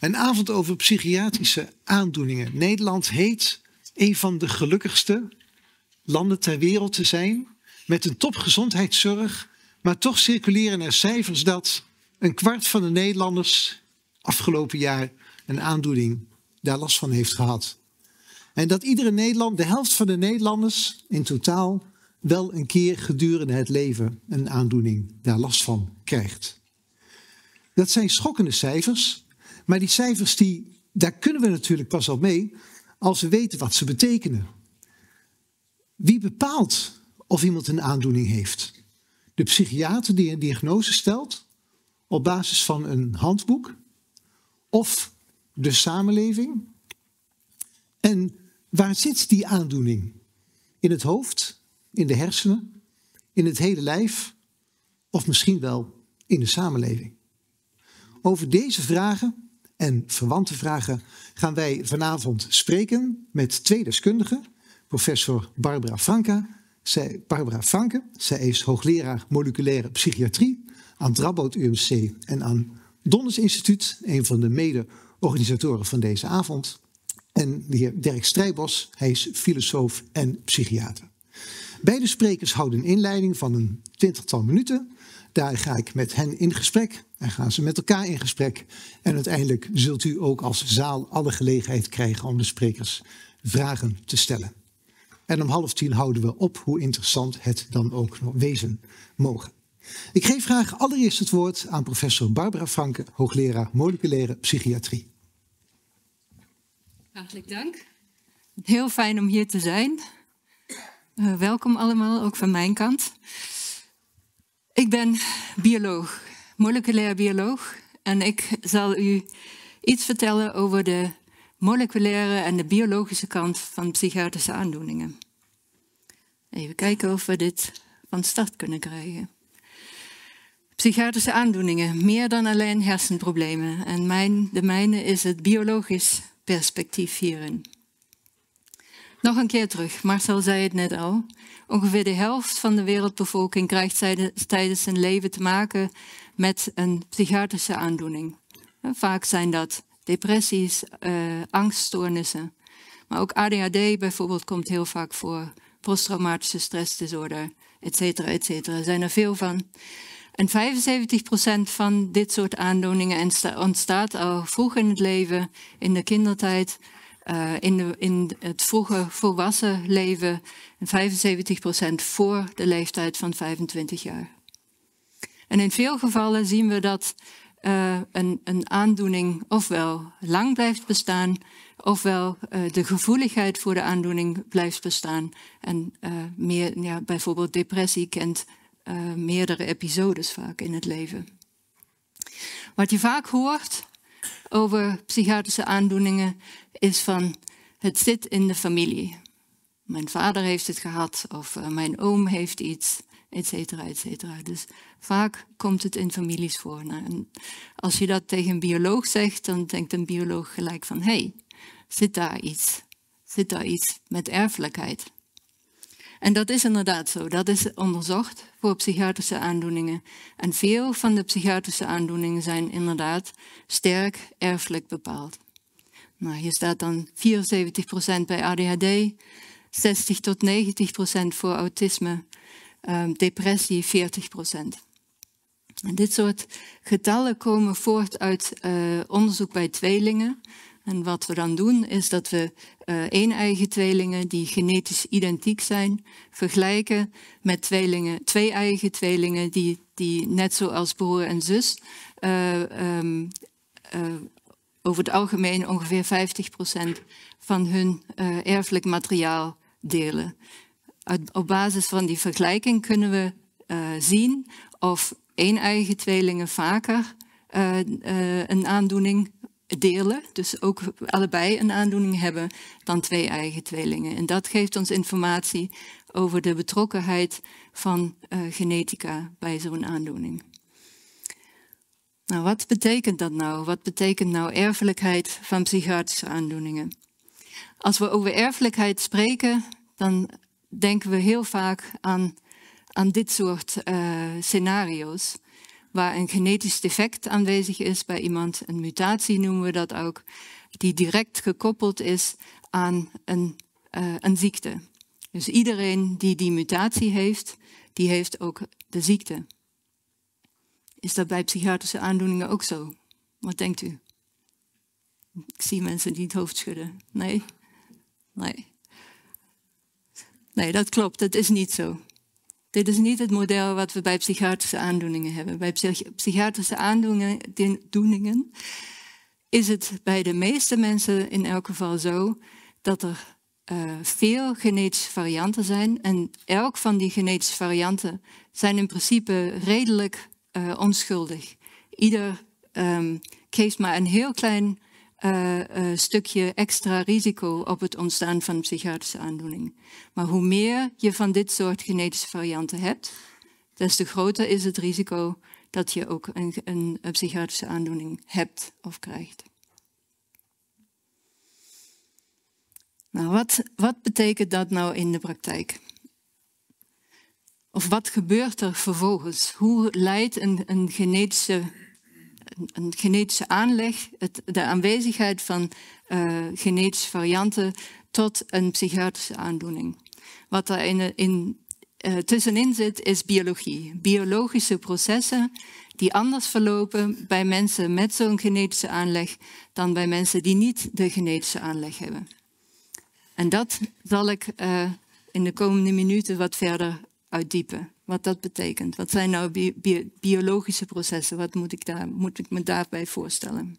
Een avond over psychiatrische aandoeningen. Nederland heet een van de gelukkigste landen ter wereld te zijn. Met een topgezondheidszorg. Maar toch circuleren er cijfers dat een kwart van de Nederlanders afgelopen jaar een aandoening daar last van heeft gehad. En dat iedere Nederland de helft van de Nederlanders in totaal, wel een keer gedurende het leven een aandoening daar last van krijgt. Dat zijn schokkende cijfers. Maar die cijfers, die, daar kunnen we natuurlijk pas al mee als we weten wat ze betekenen. Wie bepaalt of iemand een aandoening heeft? De psychiater die een diagnose stelt op basis van een handboek? Of de samenleving? En waar zit die aandoening? In het hoofd, in de hersenen, in het hele lijf of misschien wel in de samenleving? Over deze vragen en verwante vragen gaan wij vanavond spreken met twee deskundigen. Professor Barbara Franka. Zij, Barbara Franke, zij is hoogleraar moleculaire psychiatrie aan het Radboud UMC en aan Donners Instituut, een van de mede-organisatoren van deze avond. En de heer Dirk Strijbos, hij is filosoof en psychiater. Beide sprekers houden een inleiding van een twintigtal minuten daar ga ik met hen in gesprek. en gaan ze met elkaar in gesprek. En uiteindelijk zult u ook als zaal alle gelegenheid krijgen om de sprekers vragen te stellen. En om half tien houden we op, hoe interessant het dan ook nog wezen mogen. Ik geef graag allereerst het woord aan professor Barbara Franke, hoogleraar moleculaire psychiatrie. Hartelijk dank. Heel fijn om hier te zijn. Eh, welkom allemaal, ook van mijn kant. Ik ben bioloog, moleculair bioloog. En ik zal u iets vertellen over de moleculaire en de biologische kant van psychiatrische aandoeningen. Even kijken of we dit van start kunnen krijgen. Psychiatrische aandoeningen, meer dan alleen hersenproblemen. En mijn, de mijne is het biologisch perspectief hierin. Nog een keer terug, Marcel zei het net al. Ongeveer de helft van de wereldbevolking krijgt tijdens zijn leven te maken met een psychiatrische aandoening. Eh, vaak zijn dat depressies, eh, angststoornissen. Maar ook ADHD bijvoorbeeld komt heel vaak voor. Posttraumatische stressdisorder, etcetera, etcetera. et zijn er veel van. En 75% van dit soort aandoeningen ontstaat al vroeg in het leven, in de kindertijd, eh, in, in, het vroege volwassen leven 75% voor de leeftijd van 25 jaar. En in veel gevallen zien we dat eh, een, een, aandoening ofwel lang blijft bestaan, ofwel eh, de gevoeligheid voor de aandoening blijft bestaan. En meer, ja, bijvoorbeeld depressie kent meerdere episodes vaak in het leven. Wat je vaak hoort over psychiatrische aandoeningen is van het zit in de familie. Mijn vader heeft het gehad of eh, mijn oom heeft iets, et cetera, et cetera. Dus vaak komt het in families voor. Nou, en als je dat tegen een bioloog zegt, dan denkt een bioloog gelijk van hé, hey, zit daar iets? Zit daar iets met erfelijkheid? En dat is inderdaad zo. Dat is onderzocht voor psychiatrische aandoeningen. En veel van de psychiatrische aandoeningen zijn inderdaad sterk erfelijk bepaald. Nou, hier staat dan 74% bij ADHD, 60 tot 90% voor autisme, ehm, depressie 40%. En dit soort getallen komen voort uit eh, onderzoek bij tweelingen. En wat we dan doen is dat we uh, eh, een-eigen tweelingen die genetisch identiek zijn, vergelijken met tweelingen, twee-eigen tweelingen die, die net zoals broer en zus eh, ehm, eh, over het algemeen ongeveer 50% van hun erfelijk materiaal delen. op basis van die vergelijking kunnen we zien of een-eigen tweelingen vaker een aandoening delen, dus ook allebei een aandoening hebben, dan twee eigen tweelingen. En dat geeft ons informatie over de betrokkenheid van eh, genetica bij zo'n aandoening. Nou, wat betekent dat nou? Wat betekent nou erfelijkheid van psychiatrische aandoeningen? Als we over erfelijkheid spreken, dan denken we heel vaak aan, aan dit soort eh, scenario's waar een genetisch defect aanwezig is bij iemand, een mutatie noemen we dat ook, die direct gekoppeld is aan een, eh, een ziekte. Dus iedereen die die mutatie heeft, die heeft ook de ziekte. Is dat bij psychiatrische aandoeningen ook zo? Wat denkt u? Ik zie mensen die het hoofd schudden. Nee? Nee. Nee, dat klopt. Dat is niet zo. Dit is niet het model wat we bij psychiatrische aandoeningen hebben. Bij psychiatrische aandoeningen is het bij de meeste mensen in elk geval zo dat er eh, veel genetische varianten zijn. En elk van die genetische varianten zijn in principe redelijk eh, onschuldig. Ieder ehm, geeft maar een heel klein eh, eh, stukje extra risico op het ontstaan van psychiatrische aandoening, Maar hoe meer je van dit soort genetische varianten hebt, des te groter is het risico dat je ook een, een, psychiatrische aandoening hebt of krijgt. Nou, wat, wat betekent dat nou in de praktijk? Of wat gebeurt er vervolgens? Hoe leidt een genetische een, genetische aanleg, het, de aanwezigheid van eh, genetische varianten tot een psychiatrische aandoening. Wat er in, in eh, tussenin zit, is biologie. Biologische processen die anders verlopen bij mensen met zo'n genetische aanleg dan bij mensen die niet de genetische aanleg hebben. En dat zal ik eh, in de komende minuten wat verder uitdiepen. Wat dat betekent. Wat zijn nou biologische processen? Wat moet ik, daar, moet ik me daarbij voorstellen?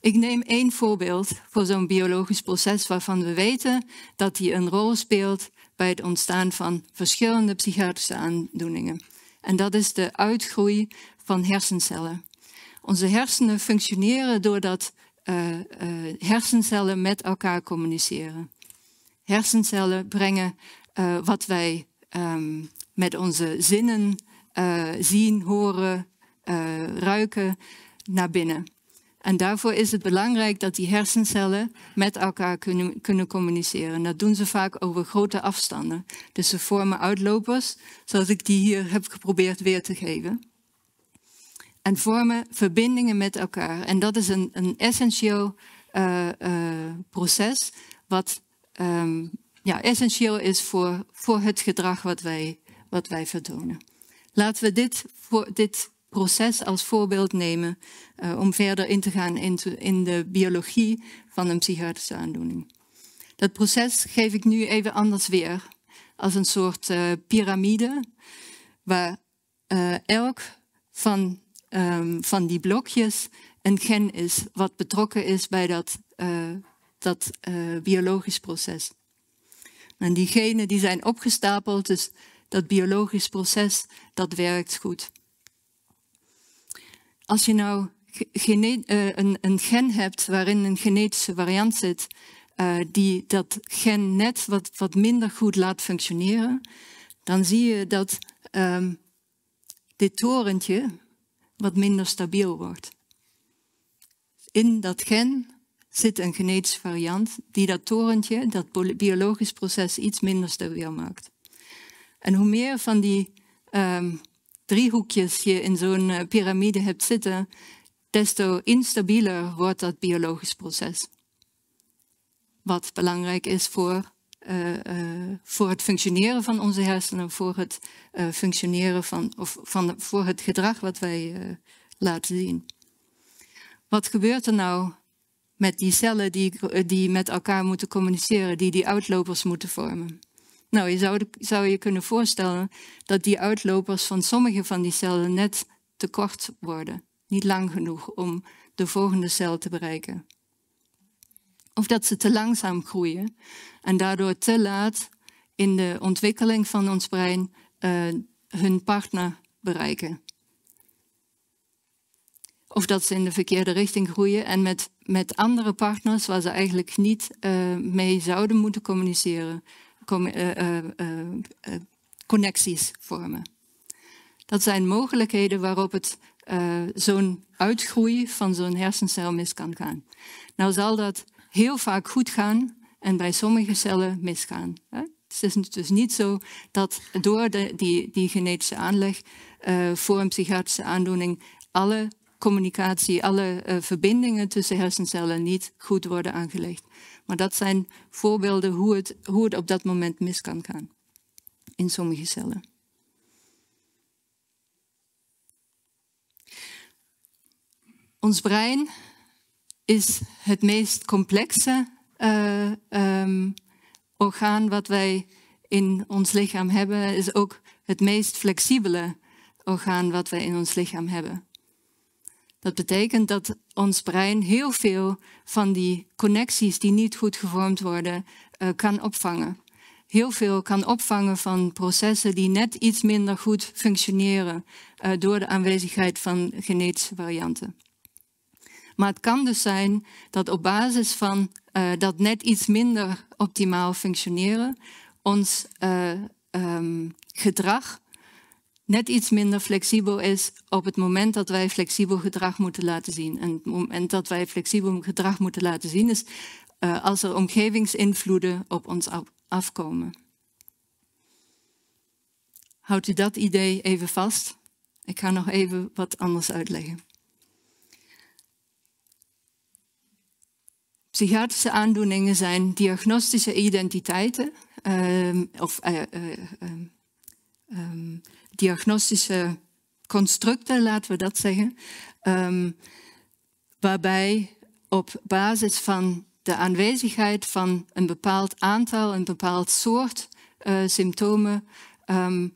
Ik neem één voorbeeld voor zo'n biologisch proces waarvan we weten dat die een rol speelt bij het ontstaan van verschillende psychiatrische aandoeningen. En dat is de uitgroei van hersencellen. Onze hersenen functioneren doordat eh, eh, hersencellen met elkaar communiceren. Hersencellen brengen eh, wat wij ehm, met onze zinnen eh, zien, horen, eh, ruiken naar binnen. En daarvoor is het belangrijk dat die hersencellen met elkaar kunnen, kunnen communiceren. Dat doen ze vaak over grote afstanden. Dus ze vormen uitlopers, zoals ik die hier heb geprobeerd weer te geven. En vormen verbindingen met elkaar. En dat is een, een essentieel proces wat um, ja, essentieel is voor, voor het gedrag wat wij, wat wij vertonen. Laten we dit, voor, dit proces als voorbeeld nemen eh, om verder in te gaan in, in de biologie van een psychiatrische aandoening. Dat proces geef ik nu even anders weer, als een soort eh, piramide, waar eh, elk van, ehm, van die blokjes een gen is wat betrokken is bij dat, dat biologisch proces. En die genen die zijn opgestapeld, dus dat biologisch proces, dat werkt goed. Als je nou eh, een, gen hebt waarin een genetische variant zit, eh, die dat gen net wat, wat minder goed laat functioneren, dan zie je dat ehm, dit torentje wat minder stabiel wordt. In dat gen zit een genetische variant die dat torentje, dat biologisch proces, iets minder stabiel maakt. En hoe meer van die um, driehoekjes je in zo'n eh, piramide hebt zitten, desto instabieler wordt dat biologisch proces. Wat belangrijk is voor, eh, eh, voor het functioneren van onze hersenen, voor het, functioneren van, of van, voor het gedrag wat wij laten zien. Wat gebeurt er nou met die cellen die, die met elkaar moeten communiceren, die die uitlopers moeten vormen. Nou, je zou, zou je kunnen voorstellen dat die uitlopers van sommige van die cellen net te kort worden. Niet lang genoeg om de volgende cel te bereiken. Of dat ze te langzaam groeien en daardoor te laat in de ontwikkeling van ons brein eh, hun partner bereiken. Of dat ze in de verkeerde richting groeien en met met andere partners waar ze eigenlijk niet eh, mee zouden moeten communiceren, eh, eh, connecties vormen. Dat zijn mogelijkheden waarop het zo'n uitgroei van zo'n hersencel mis kan gaan. Nou zal dat heel vaak goed gaan en bij sommige cellen misgaan. Het is dus niet zo dat door de, die, die genetische aanleg uh, voor een psychiatrische aandoening alle communicatie, alle eh, verbindingen tussen hersencellen niet goed worden aangelegd. Maar dat zijn voorbeelden hoe het, hoe het op dat moment mis kan gaan in sommige cellen. Ons brein is het meest complexe eh, ehm, orgaan wat wij in ons lichaam hebben, is ook het meest flexibele orgaan wat wij in ons lichaam hebben. Dat betekent dat ons brein heel veel van die connecties die niet goed gevormd worden, eh, kan opvangen. Heel veel kan opvangen van processen die net iets minder goed functioneren eh, door de aanwezigheid van genetische varianten. Maar het kan dus zijn dat op basis van eh, dat net iets minder optimaal functioneren, ons ehm, gedrag net iets minder flexibel is op het moment dat wij flexibel gedrag moeten laten zien. En het moment dat wij flexibel gedrag moeten laten zien is eh, als er omgevingsinvloeden op ons afkomen. Houdt u dat idee even vast? Ik ga nog even wat anders uitleggen. Psychiatrische aandoeningen zijn diagnostische identiteiten, ehm, of eh, eh, ehm, ehm, diagnostische constructen, laten we dat zeggen, ehm, waarbij op basis van de aanwezigheid van een bepaald aantal, een bepaald soort eh, symptomen, ehm,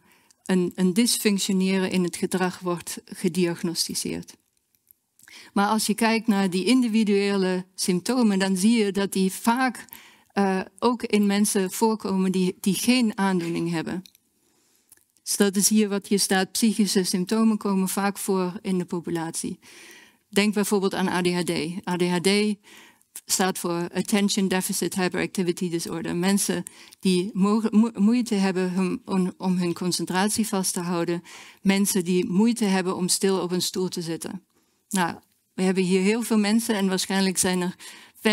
een, een dysfunctioneren in het gedrag wordt gediagnosticeerd. Maar als je kijkt naar die individuele symptomen, dan zie je dat die vaak eh, ook in mensen voorkomen die, die geen aandoening hebben. Dus dat is hier wat hier staat. Psychische symptomen komen vaak voor in de populatie. Denk bijvoorbeeld aan ADHD. ADHD staat voor Attention Deficit Hyperactivity Disorder. Mensen die moeite hebben om hun concentratie vast te houden. Mensen die moeite hebben om stil op een stoel te zitten. Nou, we hebben hier heel veel mensen en waarschijnlijk zijn er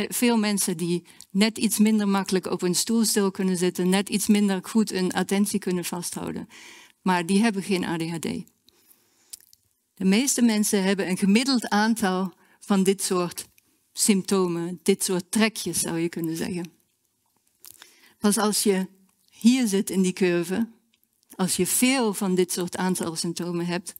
veel mensen die net iets minder makkelijk op een stoel stil kunnen zitten, net iets minder goed hun attentie kunnen vasthouden maar die hebben geen ADHD. De meeste mensen hebben een gemiddeld aantal van dit soort symptomen, dit soort trekjes zou je kunnen zeggen. Pas als je hier zit in die curve, als je veel van dit soort aantal symptomen hebt,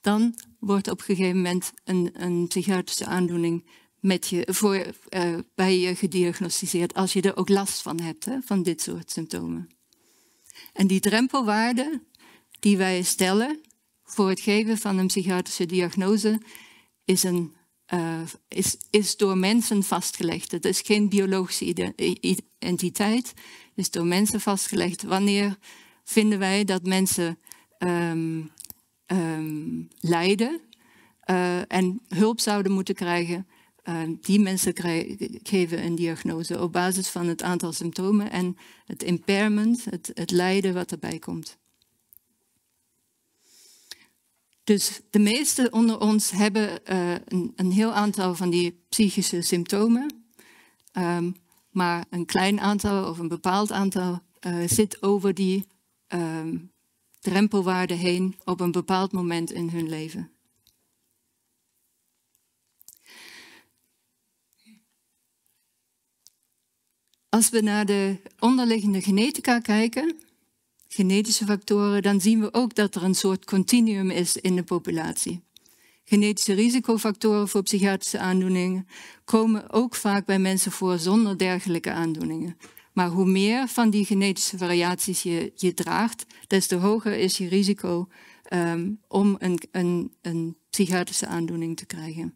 dan wordt op een gegeven moment een, een psychiatrische aandoening met je, voor, eh, bij je gediagnosticeerd, als je er ook last van hebt, hè, van dit soort symptomen. En die drempelwaarde die wij stellen voor het geven van een psychiatrische diagnose is, een, eh, is, is door mensen vastgelegd. Het is geen biologische identiteit, het is door mensen vastgelegd. Wanneer vinden wij dat mensen ehm, ehm, lijden eh, en hulp zouden moeten krijgen? Eh, die mensen krijgen, geven een diagnose op basis van het aantal symptomen en het impairment, het, het lijden wat erbij komt. Dus de meesten onder ons hebben eh, een, een, heel aantal van die psychische symptomen. Ehm, maar een klein aantal of een bepaald aantal eh, zit over die ehm, drempelwaarde heen op een bepaald moment in hun leven. Als we naar de onderliggende genetica kijken, genetische factoren, dan zien we ook dat er een soort continuum is in de populatie. Genetische risicofactoren voor psychiatrische aandoeningen komen ook vaak bij mensen voor zonder dergelijke aandoeningen. Maar hoe meer van die genetische variaties je, je draagt, des te hoger is je risico ehm, om een, een, een psychiatrische aandoening te krijgen.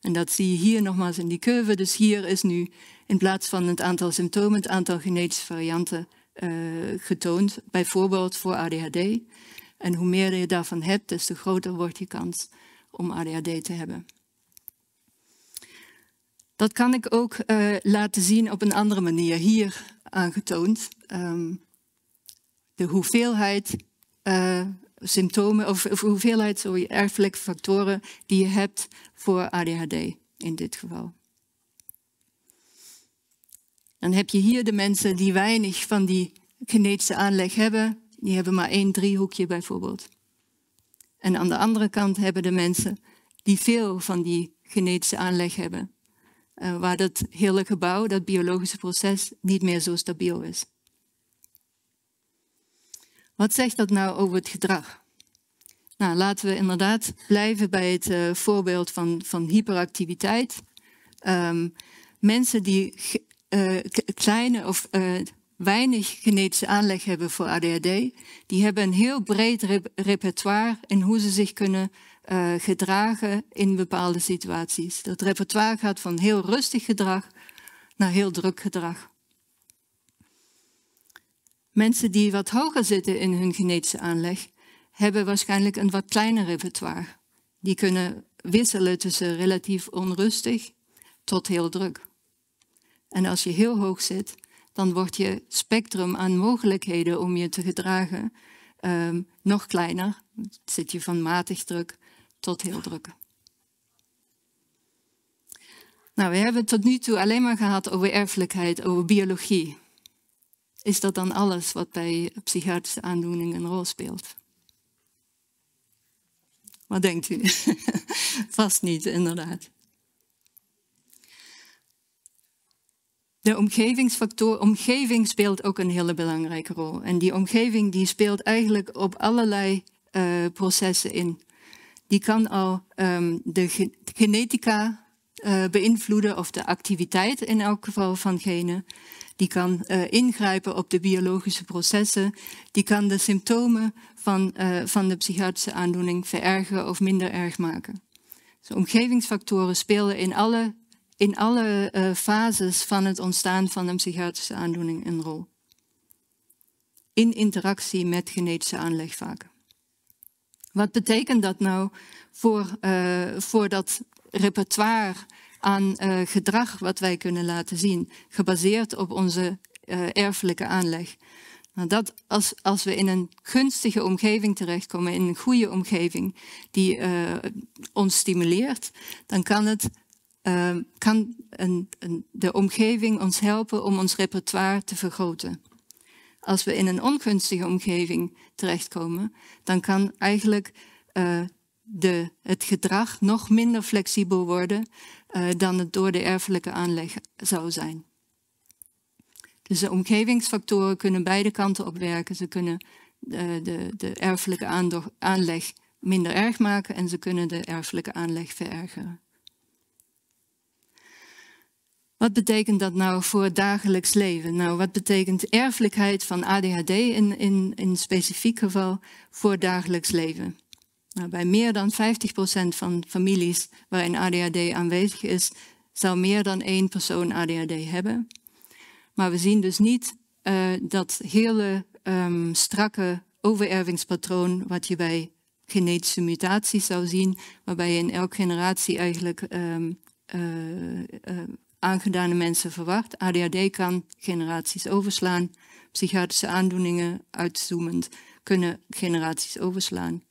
En dat zie je hier nogmaals in die curve. Dus hier is nu in plaats van het aantal symptomen, het aantal genetische varianten eh, getoond, bijvoorbeeld voor ADHD. En hoe meer je daarvan hebt, des te groter wordt je kans om ADHD te hebben. Dat kan ik ook eh, laten zien op een andere manier, hier aangetoond. Ehm, de hoeveelheid eh, symptomen, of, of hoeveelheid sorry, erfelijke factoren die je hebt voor ADHD in dit geval. Dan heb je hier de mensen die weinig van die genetische aanleg hebben. Die hebben maar één driehoekje bijvoorbeeld. En aan de andere kant hebben de mensen die veel van die genetische aanleg hebben. Eh, waar dat hele gebouw, dat biologische proces, niet meer zo stabiel is. Wat zegt dat nou over het gedrag? Nou, laten we inderdaad blijven bij het eh, voorbeeld van, van hyperactiviteit. Ehm, mensen die eh, kleine of eh, weinig genetische aanleg hebben voor ADHD, die hebben een heel breed repertoire in hoe ze zich kunnen eh, gedragen in bepaalde situaties. Dat repertoire gaat van heel rustig gedrag naar heel druk gedrag. Mensen die wat hoger zitten in hun genetische aanleg, hebben waarschijnlijk een wat kleiner repertoire. Die kunnen wisselen tussen relatief onrustig tot heel druk. En als je heel hoog zit, dan wordt je spectrum aan mogelijkheden om je te gedragen ehm, nog kleiner. Dan zit je van matig druk tot heel druk. Nou, we hebben het tot nu toe alleen maar gehad over erfelijkheid, over biologie. Is dat dan alles wat bij psychiatrische aandoeningen een rol speelt? Wat denkt u? Vast niet, inderdaad. de omgevingsfactor, omgeving speelt ook een hele belangrijke rol. En die omgeving die speelt eigenlijk op allerlei eh, processen in. Die kan al ehm, de genetica eh, beïnvloeden of de activiteit in elk geval van genen. Die kan eh, ingrijpen op de biologische processen. Die kan de symptomen van, van de psychiatrische aandoening verergeren of minder erg maken. Dus omgevingsfactoren spelen in alle in alle eh, fases van het ontstaan van een psychiatrische aandoening een rol. In interactie met genetische aanleg vaak. Wat betekent dat nou voor, eh, voor dat repertoire aan eh, gedrag wat wij kunnen laten zien, gebaseerd op onze erfelijke aanleg? Nou, dat als, als we in een gunstige omgeving terechtkomen, in een goede omgeving die ons stimuleert, dan kan het Ehm, kan een, de omgeving ons helpen om ons repertoire te vergroten. Als we in een ongunstige omgeving terechtkomen, dan kan eigenlijk eh, de, het gedrag nog minder flexibel worden eh, dan het door de erfelijke aanleg zou zijn. Dus de omgevingsfactoren kunnen beide kanten op werken. Ze kunnen de, eh, de, de erfelijke aanleg minder erg maken en ze kunnen de erfelijke aanleg verergeren. Wat betekent dat nou voor het dagelijks leven? Nou, wat betekent erfelijkheid van ADHD in, in, in specifiek geval voor het dagelijks leven? Nou, bij meer dan 50% van families waarin ADHD aanwezig is, zou meer dan één persoon ADHD hebben. Maar we zien dus niet eh, dat hele ehm, strakke overervingspatroon wat je bij genetische mutaties zou zien, waarbij je in elke generatie eigenlijk um, aangedane mensen verwacht. ADHD kan generaties overslaan. Psychiatrische aandoeningen, uitzoomend kunnen generaties overslaan.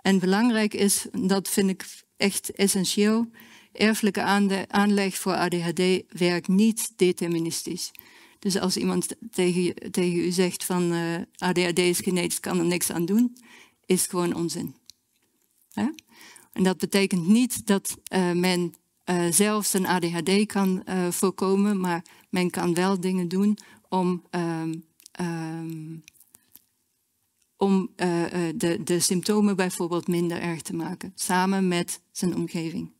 En belangrijk is, dat vind ik echt essentieel, erfelijke aanleg voor ADHD werkt niet deterministisch. Dus als iemand tegen, tegen u zegt van eh, ADHD is genetisch, kan er niks aan doen, is gewoon onzin. En dat betekent niet dat eh, men eh, zelfs een ADHD kan eh, voorkomen, maar men kan wel dingen doen om, ehm, ehm, om eh, de, de symptomen bijvoorbeeld minder erg te maken, samen met zijn omgeving.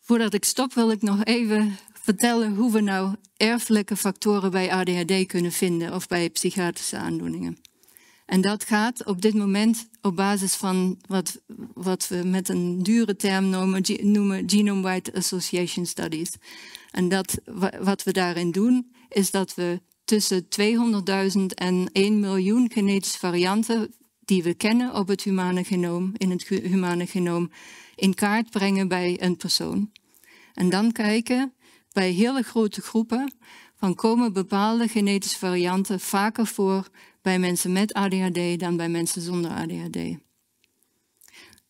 Voordat ik stop wil ik nog even vertellen hoe we nou erfelijke factoren bij ADHD kunnen vinden of bij psychiatrische aandoeningen. En dat gaat op dit moment op basis van wat, wat we met een dure term noemen, noemen genome-wide association studies. En dat, wat we daarin doen, is dat we tussen 200.000 en 1 miljoen genetische varianten die we kennen op het humane genoom, in het humane genoom, in kaart brengen bij een persoon. En dan kijken bij hele grote groepen van komen bepaalde genetische varianten vaker voor bij mensen met ADHD dan bij mensen zonder ADHD.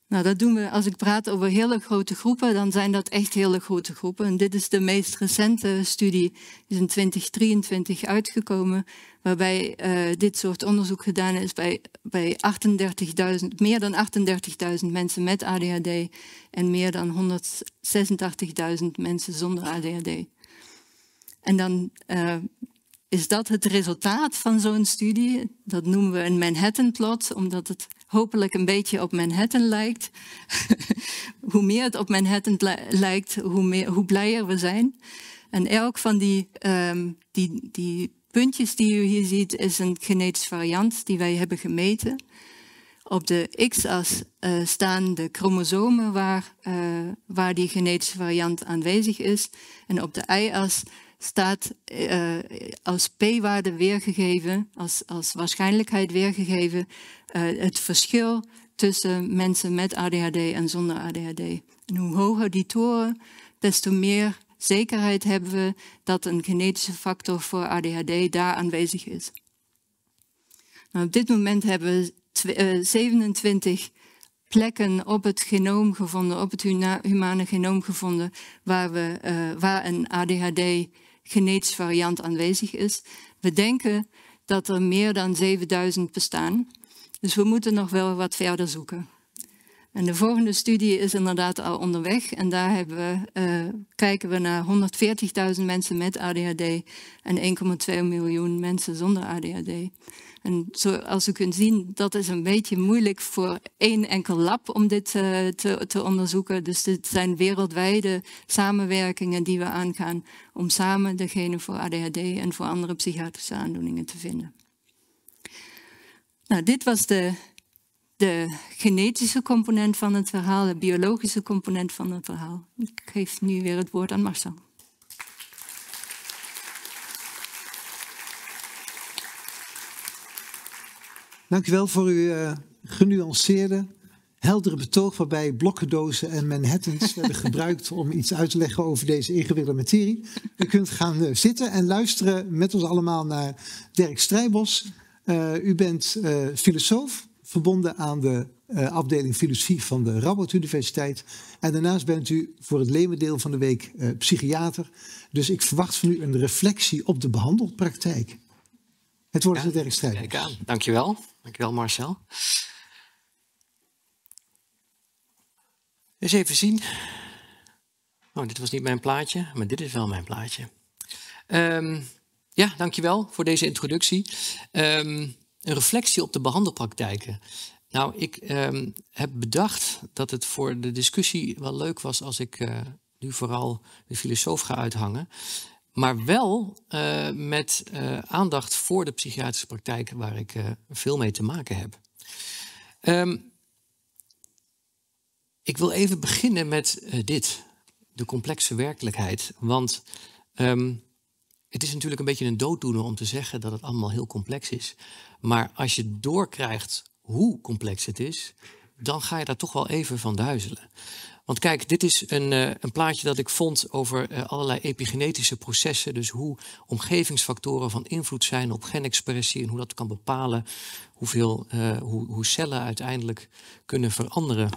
Nou, dat doen we als ik praat over hele grote groepen, dan zijn dat echt hele grote groepen. En dit is de meest recente studie, is in 2023 uitgekomen, waarbij eh, dit soort onderzoek gedaan is bij, bij 38.000, meer dan 38.000 mensen met ADHD en meer dan 186.000 mensen zonder ADHD. En dan eh, is dat het resultaat van zo'n studie? Dat noemen we een Manhattan-plot, omdat het hopelijk een beetje op Manhattan lijkt. hoe meer het op Manhattan lijkt, hoe, meer, hoe blijer we zijn. En elk van die, ehm, die, die puntjes die u hier ziet, is een genetisch variant die wij hebben gemeten. Op de x-as eh, staan de chromosomen waar, eh, waar die genetische variant aanwezig is. En op de y-as staat eh, als p-waarde weergegeven, als, als waarschijnlijkheid weergegeven, eh, het verschil tussen mensen met ADHD en zonder ADHD. En hoe hoger die toren, des te meer zekerheid hebben we dat een genetische factor voor ADHD daar aanwezig is. Nou, op dit moment hebben we 27 eh, plekken op het genoom gevonden, op het humane genoom gevonden, waar, we, waar een ADHD Genetische variant aanwezig is. We denken dat er meer dan 7000 bestaan. Dus we moeten nog wel wat verder zoeken. En de volgende studie is inderdaad al onderweg. En daar we, eh, kijken we naar 140.000 mensen met ADHD en 1,2 miljoen mensen zonder ADHD. En zoals u kunt zien, dat is een beetje moeilijk voor één enkel lab om dit eh, te, te, onderzoeken. Dus dit zijn wereldwijde samenwerkingen die we aangaan om samen de voor ADHD en voor andere psychiatrische aandoeningen te vinden. Nou, dit was de de genetische component van het verhaal, de biologische component van het verhaal. Ik geef nu weer het woord aan Marcel. Dank u wel voor uw eh, genuanceerde, heldere betoog waarbij blokkendozen en Manhattans werden gebruikt om iets uit te leggen over deze ingewikkelde materie. U kunt gaan eh, zitten en luisteren met ons allemaal naar Dirk Strijbos. Eh, u bent filosoof, verbonden aan de eh, afdeling filosofie van de Rabot Universiteit. En daarnaast bent u voor het leemendeel van de week eh, psychiater. Dus ik verwacht van u een reflectie op de behandelpraktijk. Het wordt ja, het erg strijd. Kijk aan. Dankjewel. Dankjewel Marcel. Eens even zien. Oh, dit was niet mijn plaatje, maar dit is wel mijn plaatje. Um, ja, dankjewel voor deze introductie. Ehm, een reflectie op de behandelpraktijken. Nou, ik ehm, heb bedacht dat het voor de discussie wel leuk was als ik eh, nu vooral de filosoof ga uithangen. Maar wel eh, met eh, aandacht voor de psychiatrische praktijk waar ik veel mee te maken heb. Ehm, ik wil even beginnen met dit, de complexe werkelijkheid. Want ehm, het is natuurlijk een beetje een dooddoener om te zeggen dat het allemaal heel complex is. Maar als je doorkrijgt hoe complex het is, dan ga je daar toch wel even van duizelen. Want kijk, dit is een, eh, een plaatje dat ik vond over eh, allerlei epigenetische processen. Dus hoe omgevingsfactoren van invloed zijn op genexpressie en hoe dat kan bepalen hoeveel, eh, hoe, hoe cellen uiteindelijk kunnen veranderen.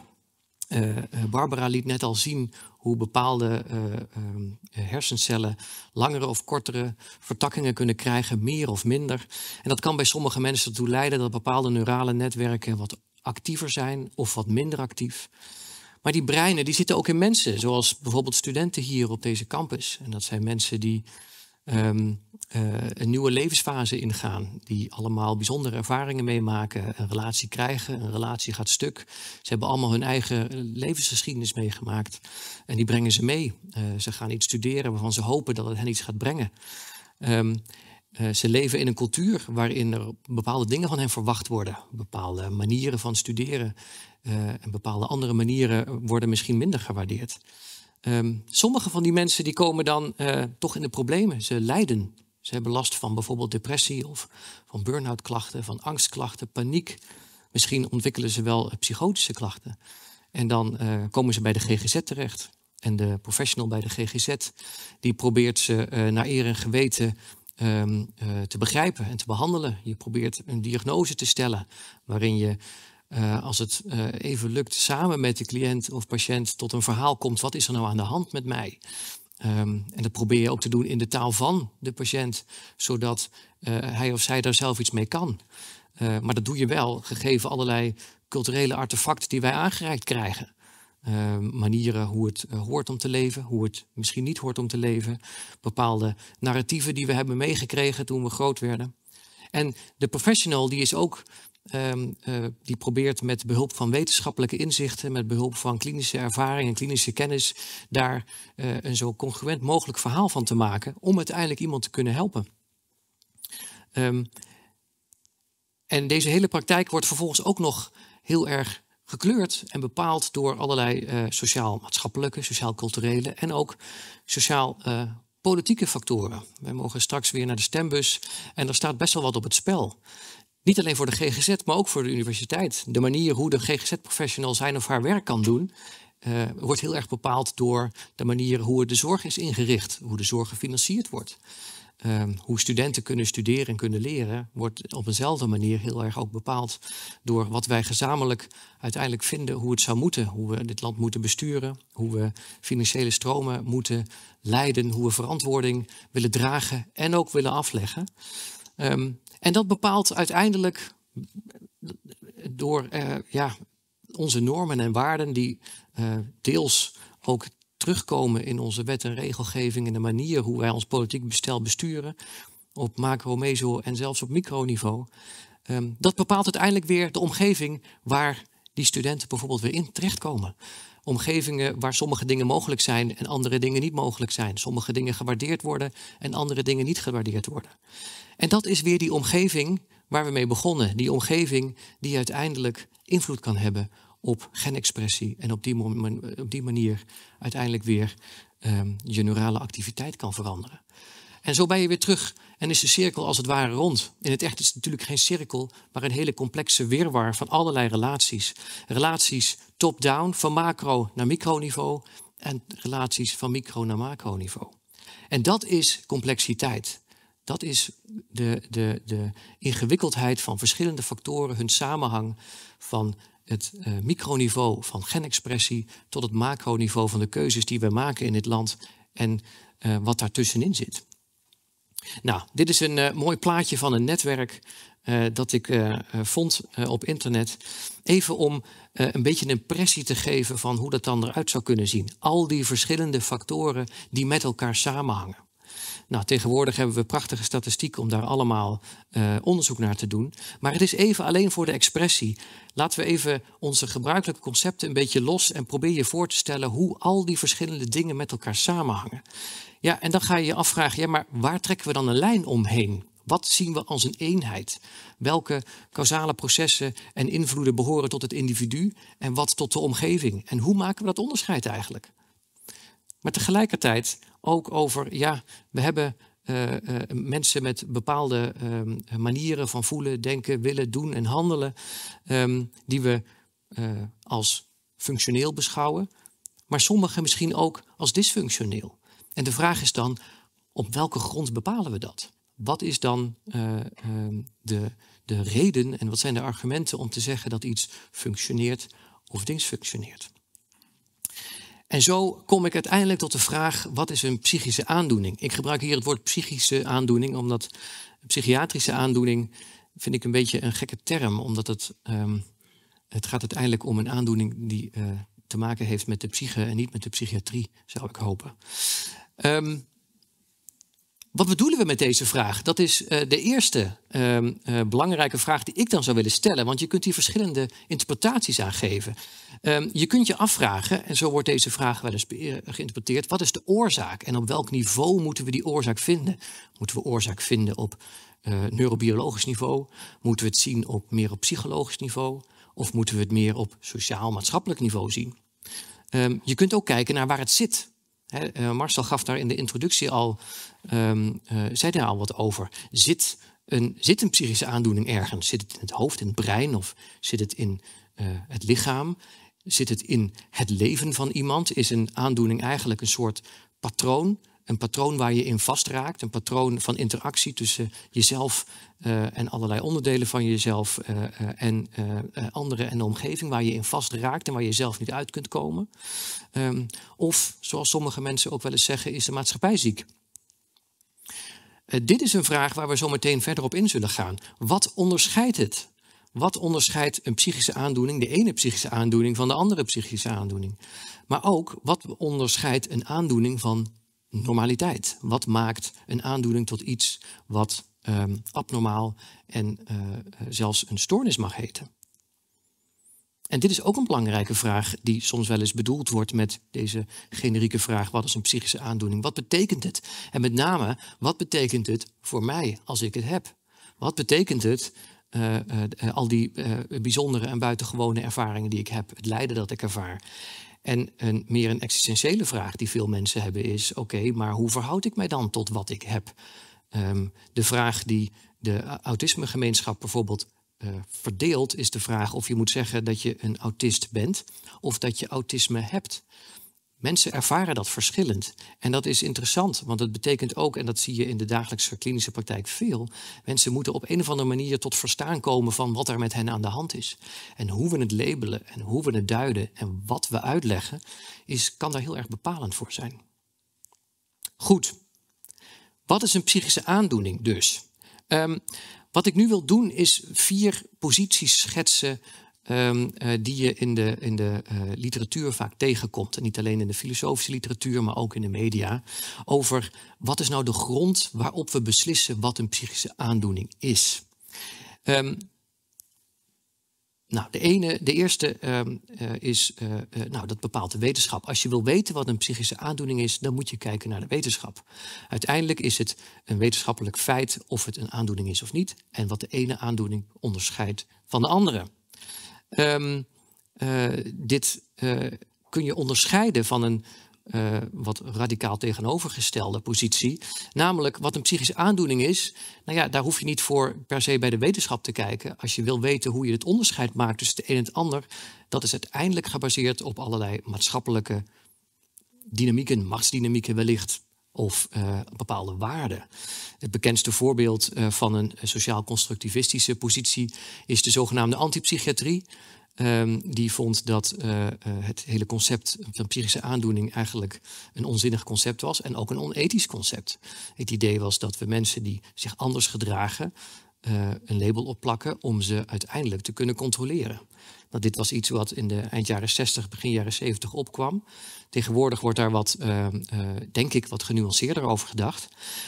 Eh, eh, Barbara liet net al zien hoe bepaalde eh, ehm, hersencellen langere of kortere vertakkingen kunnen krijgen, meer of minder. En dat kan bij sommige mensen ertoe leiden dat bepaalde neurale netwerken wat actiever zijn of wat minder actief. Maar die breinen die zitten ook in mensen, zoals bijvoorbeeld studenten hier op deze campus. En dat zijn mensen die Ehm, eh, een nieuwe levensfase ingaan. Die allemaal bijzondere ervaringen meemaken. Een relatie krijgen, een relatie gaat stuk. Ze hebben allemaal hun eigen levensgeschiedenis meegemaakt. En die brengen ze mee. Eh, ze gaan iets studeren waarvan ze hopen dat het hen iets gaat brengen. Ehm, eh, ze leven in een cultuur waarin er bepaalde dingen van hen verwacht worden. Bepaalde manieren van studeren en bepaalde andere manieren worden misschien minder gewaardeerd. Ehm, sommige van die mensen die komen dan eh, toch in de problemen. Ze lijden. Ze hebben last van bijvoorbeeld depressie of van burn-out klachten, van angstklachten, paniek. Misschien ontwikkelen ze wel eh, psychotische klachten. En dan eh, komen ze bij de GGZ terecht. En de professional bij de GGZ die probeert ze naar eer en geweten ehm, te begrijpen en te behandelen. Je probeert een diagnose te stellen waarin je eh, als het eh, even lukt samen met de cliënt of patiënt tot een verhaal komt, wat is er nou aan de hand met mij? Ehm, en dat probeer je ook te doen in de taal van de patiënt, zodat eh, hij of zij daar zelf iets mee kan. maar dat doe je wel, gegeven allerlei culturele artefacten die wij aangereikt krijgen. Ehm, manieren hoe het hoort om te leven, hoe het misschien niet hoort om te leven. Bepaalde narratieven die we hebben meegekregen toen we groot werden. En de professional die is ook Ehm, eh, die probeert met behulp van wetenschappelijke inzichten, met behulp van klinische ervaring en klinische kennis, daar eh, een zo congruent mogelijk verhaal van te maken om uiteindelijk iemand te kunnen helpen. Ehm, en deze hele praktijk wordt vervolgens ook nog heel erg gekleurd en bepaald door allerlei eh, sociaal-maatschappelijke, sociaal-culturele en ook sociaal politieke factoren. Wij mogen straks weer naar de stembus en er staat best wel wat op het spel. Niet alleen voor de GGZ, maar ook voor de universiteit. De manier hoe de GGZ-professional zijn of haar werk kan doen, eh, wordt heel erg bepaald door de manier hoe de zorg is ingericht, hoe de zorg gefinancierd wordt. Ehm, hoe studenten kunnen studeren en kunnen leren, wordt op eenzelfde manier heel erg ook bepaald door wat wij gezamenlijk uiteindelijk vinden hoe het zou moeten. Hoe we dit land moeten besturen, hoe we financiële stromen moeten leiden, hoe we verantwoording willen dragen en ook willen afleggen. Ehm, en dat bepaalt uiteindelijk door eh, ja, onze normen en waarden, die eh, deels ook terugkomen in onze wet en regelgeving en de manier hoe wij ons politiek bestel besturen, op macro, meso en zelfs op microniveau. Um, dat bepaalt uiteindelijk weer de omgeving waar die studenten bijvoorbeeld weer in terechtkomen omgevingen waar sommige dingen mogelijk zijn en andere dingen niet mogelijk zijn. Sommige dingen gewaardeerd worden en andere dingen niet gewaardeerd worden. En dat is weer die omgeving waar we mee begonnen. Die omgeving die uiteindelijk invloed kan hebben op genexpressie en op die, op die manier uiteindelijk weer um, je neurale activiteit kan veranderen. En zo ben je weer terug en is de cirkel als het ware rond. In het echt is het natuurlijk geen cirkel, maar een hele complexe wirwar van allerlei relaties. Relaties top-down, van macro naar microniveau en relaties van micro naar macroniveau. En dat is complexiteit. Dat is de, de, de ingewikkeldheid van verschillende factoren, hun samenhang van het eh, microniveau van genexpressie tot het macroniveau van de keuzes die we maken in dit land en uh, wat daartussenin zit. Nou, dit is een eh, mooi plaatje van een netwerk eh, dat ik eh, vond op internet. Even om een beetje een impressie te geven van hoe dat dan eruit zou kunnen zien. Al die verschillende factoren die met elkaar samenhangen. Nou, tegenwoordig hebben we prachtige statistiek om daar allemaal onderzoek naar te doen. Maar het is even alleen voor de expressie. Laten we even onze gebruikelijke concepten een beetje los en probeer je voor te stellen hoe al die verschillende dingen met elkaar samenhangen. Ja, en dan ga je je afvragen, ja, maar waar trekken we dan een lijn omheen? Wat zien we als een eenheid? Welke causale processen en invloeden behoren tot het individu en wat tot de omgeving? En hoe maken we dat onderscheid eigenlijk? Maar tegelijkertijd ook over, ja, we hebben eh, eh, mensen met bepaalde ehm, manieren van voelen, denken, willen, doen en handelen, ehm, die we eh, als functioneel beschouwen, maar sommigen misschien ook als dysfunctioneel. En de vraag is dan, op welke grond bepalen we dat? Wat is dan eh, ehm, de, de reden en wat zijn de argumenten om te zeggen dat iets functioneert of functioneert? En zo kom ik uiteindelijk tot de vraag: wat is een psychische aandoening? Ik gebruik hier het woord psychische aandoening, omdat psychiatrische aandoening vind ik een beetje een gekke term, omdat het, um, het gaat uiteindelijk om een aandoening die eh, te maken heeft met de psyche en niet met de psychiatrie, zou ik hopen. Ehm, wat bedoelen we met deze vraag? Dat is eh, de eerste ehm, eh, belangrijke vraag die ik dan zou willen stellen, want je kunt hier verschillende interpretaties aan geven. Ehm, je kunt je afvragen, en zo wordt deze vraag wel eens geïnterpreteerd, wat is de oorzaak en op welk niveau moeten we die oorzaak vinden? Moeten we oorzaak vinden op eh, neurobiologisch niveau? Moeten we het zien op meer op psychologisch niveau? Of moeten we het meer op sociaal-maatschappelijk niveau zien? je kunt ook kijken naar waar het zit. He, eh, Marcel gaf daar in de introductie al, um, uh, zei daar al wat over. Zit een, zit een psychische aandoening ergens? Zit het in het hoofd, in het brein of zit het in eh, het lichaam? Zit het in het leven van iemand? Is een aandoening eigenlijk een soort patroon een patroon waar je in vastraakt, een patroon van interactie tussen jezelf eh, en allerlei onderdelen van jezelf eh, eh, en anderen en de omgeving waar je in vastraakt en waar je zelf niet uit kunt komen. Ehm, of, zoals sommige mensen ook wel eens zeggen, is de maatschappij ziek? dit is een vraag waar we zo meteen verder op in zullen gaan. Wat onderscheidt het? Wat onderscheidt een psychische aandoening, de ene psychische aandoening, van de andere psychische aandoening? Maar ook, wat onderscheidt een aandoening van normaliteit? Wat maakt een aandoening tot iets wat ehm, abnormaal en eh, zelfs een stoornis mag heten? En dit is ook een belangrijke vraag die soms wel eens bedoeld wordt met deze generieke vraag: wat is een psychische aandoening? Wat betekent het? En met name, wat betekent het voor mij als ik het heb? Wat betekent het, eh, eh, al die bijzondere en buitengewone ervaringen die ik heb, het lijden dat ik ervaar? En een, meer een existentiële vraag die veel mensen hebben is: oké, maar hoe verhoud ik mij dan tot wat ik heb? Ehm, de vraag die de autismegemeenschap bijvoorbeeld eh, verdeelt, is de vraag of je moet zeggen dat je een autist bent of dat je autisme hebt. Mensen ervaren dat verschillend. En dat is interessant, want dat betekent ook, en dat zie je in de dagelijkse klinische praktijk veel, mensen moeten op een of andere manier tot verstaan komen van wat er met hen aan de hand is. En hoe we het labelen en hoe we het duiden en wat we uitleggen, is, kan daar heel erg bepalend voor zijn. Goed. Wat is een psychische aandoening dus? Ehm, wat ik nu wil doen is vier posities schetsen Ehm, eh, die je in de, in de eh, literatuur vaak tegenkomt. En niet alleen in de filosofische literatuur, maar ook in de media. Over wat is nou de grond waarop we beslissen wat een psychische aandoening is. Ehm, nou, de, ene, de eerste ehm, eh, is, nou, dat bepaalt de wetenschap. Als je wil weten wat een psychische aandoening is, dan moet je kijken naar de wetenschap. Uiteindelijk is het een wetenschappelijk feit of het een aandoening is of niet. En wat de ene aandoening onderscheidt van de andere. Ehm, eh, dit eh, kun je onderscheiden van een eh, wat radicaal tegenovergestelde positie. Namelijk wat een psychische aandoening is. Nou ja, daar hoef je niet voor per se bij de wetenschap te kijken. Als je wil weten hoe je het onderscheid maakt tussen het een en het ander, dat is uiteindelijk gebaseerd op allerlei maatschappelijke dynamieken, machtsdynamieken wellicht of uh, bepaalde waarden. Het bekendste voorbeeld eh, van een sociaal-constructivistische positie is de zogenaamde antipsychiatrie. Um, die vond dat eh, het hele concept van psychische aandoening eigenlijk een onzinnig concept was en ook een onethisch concept. Het idee was dat we mensen die zich anders gedragen, eh, een label opplakken om ze uiteindelijk te kunnen controleren. Nou, dit was iets wat in de eind jaren 60, begin jaren 70 opkwam. Tegenwoordig wordt daar wat, eh, eh, denk ik, wat genuanceerder over gedacht.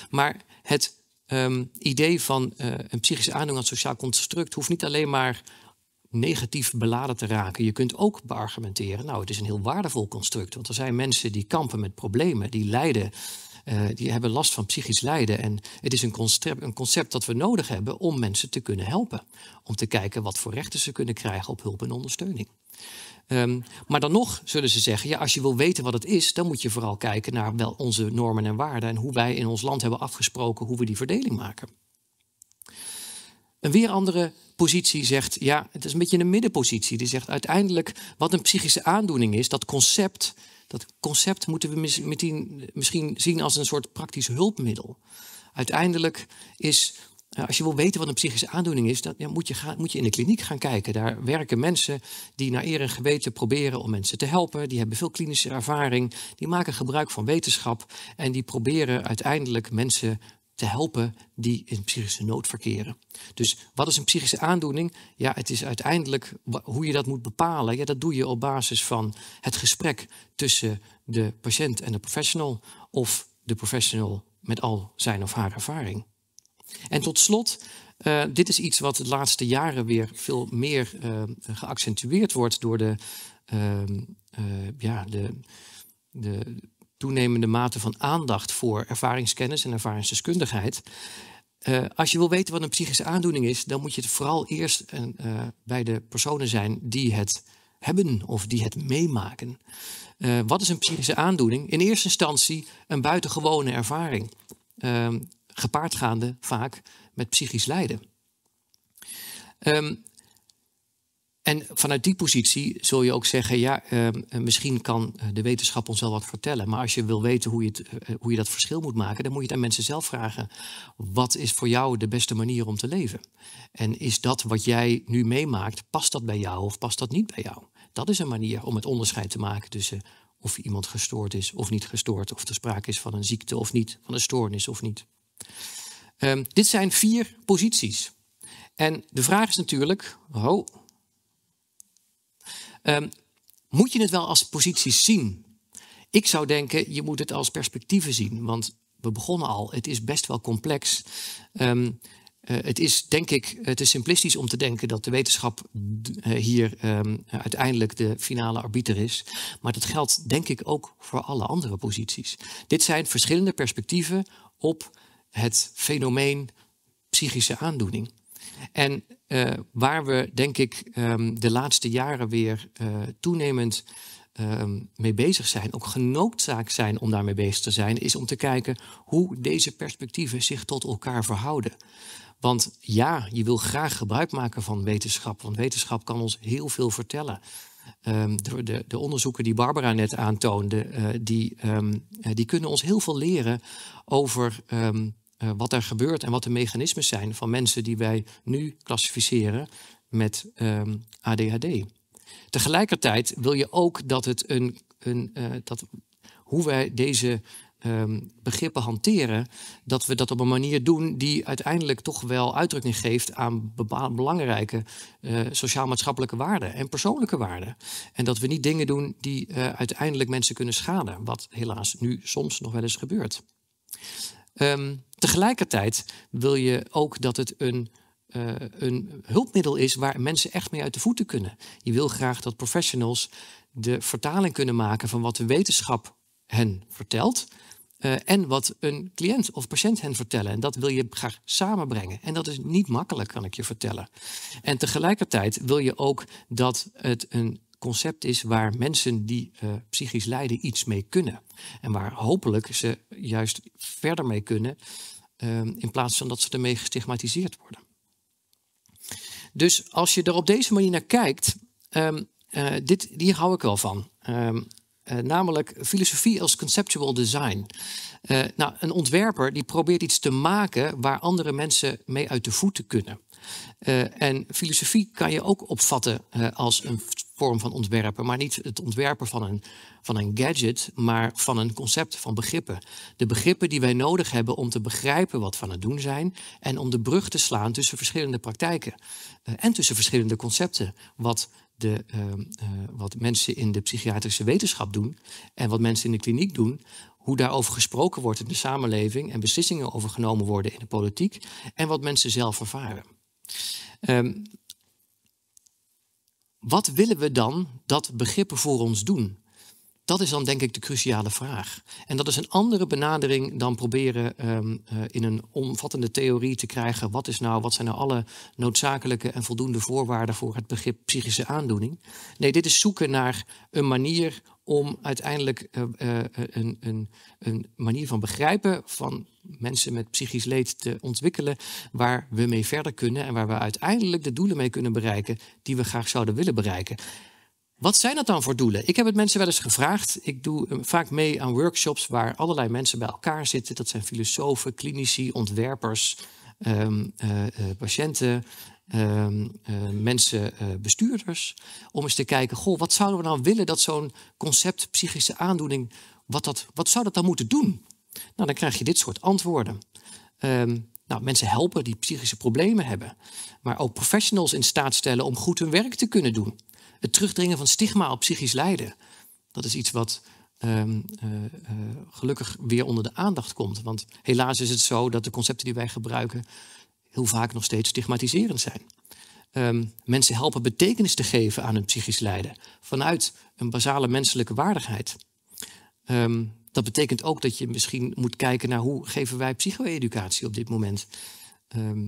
Maar het ehm, idee van een psychische aandoening als sociaal construct hoeft niet alleen maar negatief beladen te raken. Je kunt ook beargumenteren, nou, het is een heel waardevol construct. Want er zijn mensen die kampen met problemen, die lijden eh, die hebben last van psychisch lijden. En het is een concept, een concept dat we nodig hebben om mensen te kunnen helpen. Om te kijken wat voor rechten ze kunnen krijgen op hulp en ondersteuning. Ehm, maar dan nog zullen ze zeggen: ja, als je wil weten wat het is, dan moet je vooral kijken naar wel onze normen en waarden en hoe wij in ons land hebben afgesproken hoe we die verdeling maken. Een weer andere positie zegt, ja, het is een beetje een middenpositie. Die zegt uiteindelijk wat een psychische aandoening is, dat concept dat concept moeten we mis, eh, misschien zien als een soort praktisch hulpmiddel. Uiteindelijk is eh, als je wil weten wat een psychische aandoening is, dan moet, je gaan, moet je in de kliniek gaan kijken. Daar werken mensen die naar eer en geweten proberen om mensen te helpen. Die hebben veel klinische ervaring. Die maken gebruik van wetenschap. En die proberen uiteindelijk mensen te helpen die in psychische nood verkeren. Dus wat is een psychische aandoening? Ja, het is uiteindelijk hoe je dat moet bepalen. Ja, dat doe je op basis van het gesprek tussen de patiënt en de professional of de professional met al zijn of haar ervaring. En tot slot, eh, dit is iets wat de laatste jaren weer veel meer eh, geaccentueerd wordt door de, ehm, eh, ja, de, de toenemende mate van aandacht voor ervaringskennis en ervaringsdeskundigheid. Eh, als je wil weten wat een psychische aandoening is, dan moet je het vooral eerst eh, eh, bij de personen zijn die het hebben of die het meemaken. wat is een psychische aandoening? In eerste instantie een buitengewone ervaring, gepaardgaande vaak met psychisch lijden. Um, en vanuit die positie zul je ook zeggen: ja, ehm, eh, misschien kan eh, de wetenschap ons wel wat vertellen. Maar als je wil weten hoe je, het, eh, hoe je dat verschil moet maken, dan moet je het aan mensen zelf vragen: wat is voor jou de beste manier om te leven? En is dat wat jij nu meemaakt, past dat bij jou of past dat niet bij jou? Dat is een manier om het onderscheid te maken tussen of iemand gestoord is of niet gestoord, of er sprake is van een ziekte of niet, van een stoornis of niet. Ehm, dit zijn vier posities. En de vraag is natuurlijk: oh, Ehm, moet je het wel als posities zien? Ik zou denken, je moet het als perspectieven zien. Want we begonnen al, het is best wel complex. Ehm, eh, het is denk ik te simplistisch om te denken dat de wetenschap eh, hier ehm, uiteindelijk de finale arbiter is. Maar dat geldt denk ik ook voor alle andere posities. Dit zijn verschillende perspectieven op het fenomeen psychische aandoening. En eh, waar we denk ik ehm, de laatste jaren weer eh, toenemend ehm, mee bezig zijn, ook genoodzaakt zijn om daarmee bezig te zijn, is om te kijken hoe deze perspectieven zich tot elkaar verhouden. Want ja, je wil graag gebruik maken van wetenschap, want wetenschap kan ons heel veel vertellen. Ehm, de, de, de, onderzoeken die Barbara net aantoonde, eh, die, die kunnen ons heel veel leren over eh, wat er gebeurt en wat de mechanismes zijn van mensen die wij nu klassificeren met ehm, ADHD. Tegelijkertijd wil je ook dat het een, een eh, dat hoe wij deze ehm, begrippen hanteren, dat we dat op een manier doen die uiteindelijk toch wel uitdrukking geeft aan belangrijke eh, sociaal-maatschappelijke waarden en persoonlijke waarden. En dat we niet dingen doen die uiteindelijk mensen kunnen schaden, wat helaas nu soms nog wel eens gebeurt. Ehm, tegelijkertijd wil je ook dat het een, eh, een hulpmiddel is waar mensen echt mee uit de voeten kunnen. Je wil graag dat professionals de vertaling kunnen maken van wat de wetenschap hen vertelt. Eh, en wat een cliënt of patiënt hen vertellen. En dat wil je graag samenbrengen. En dat is niet makkelijk, kan ik je vertellen. En tegelijkertijd wil je ook dat het een concept is waar mensen die eh, psychisch lijden iets mee kunnen. En waar hopelijk ze juist verder mee kunnen, ehm, in plaats van dat ze ermee gestigmatiseerd worden. Dus als je er op deze manier naar kijkt, um, dit, hier hou ik wel van. Ehm, eh, namelijk filosofie als conceptual design. nou, een ontwerper die probeert iets te maken waar andere mensen mee uit de voeten kunnen. en filosofie kan je ook opvatten als een vorm van ontwerpen, maar niet het ontwerpen van een, van een gadget, maar van een concept van begrippen. De begrippen die wij nodig hebben om te begrijpen wat van het doen zijn en om de brug te slaan tussen verschillende praktijken eh, en tussen verschillende concepten. Wat de, eh, eh, wat mensen in de psychiatrische wetenschap doen en wat mensen in de kliniek doen, hoe daarover gesproken wordt in de samenleving en beslissingen over genomen worden in de politiek en wat mensen zelf ervaren. Ehm, wat willen we dan dat begrippen voor ons doen? Dat is dan denk ik de cruciale vraag. En dat is een andere benadering dan proberen ehm, eh, in een omvattende theorie te krijgen. Wat, is nou, wat zijn nou alle noodzakelijke en voldoende voorwaarden voor het begrip psychische aandoening? Nee, dit is zoeken naar een manier om uiteindelijk eh, eh, een, een, een, manier van begrijpen van mensen met psychisch leed te ontwikkelen, waar we mee verder kunnen en waar we uiteindelijk de doelen mee kunnen bereiken die we graag zouden willen bereiken. Wat zijn dat dan voor doelen? Ik heb het mensen wel eens gevraagd. Ik doe eh, vaak mee aan workshops waar allerlei mensen bij elkaar zitten. Dat zijn filosofen, klinici, ontwerpers, ehm, patiënten, Ehm, eh, mensen, eh, bestuurders, om eens te kijken, goh, wat zouden we nou willen dat zo'n concept psychische aandoening, wat, dat, wat zou dat dan moeten doen? Nou, dan krijg je dit soort antwoorden. Ehm, nou, mensen helpen die psychische problemen hebben, maar ook professionals in staat stellen om goed hun werk te kunnen doen. Het terugdringen van stigma op psychisch lijden, dat is iets wat ehm, eh, gelukkig weer onder de aandacht komt. Want helaas is het zo dat de concepten die wij gebruiken heel vaak nog steeds stigmatiserend zijn. Ehm, mensen helpen betekenis te geven aan hun psychisch lijden vanuit een basale menselijke waardigheid. Ehm, dat betekent ook dat je misschien moet kijken naar hoe geven wij psycho-educatie op dit moment. Ehm,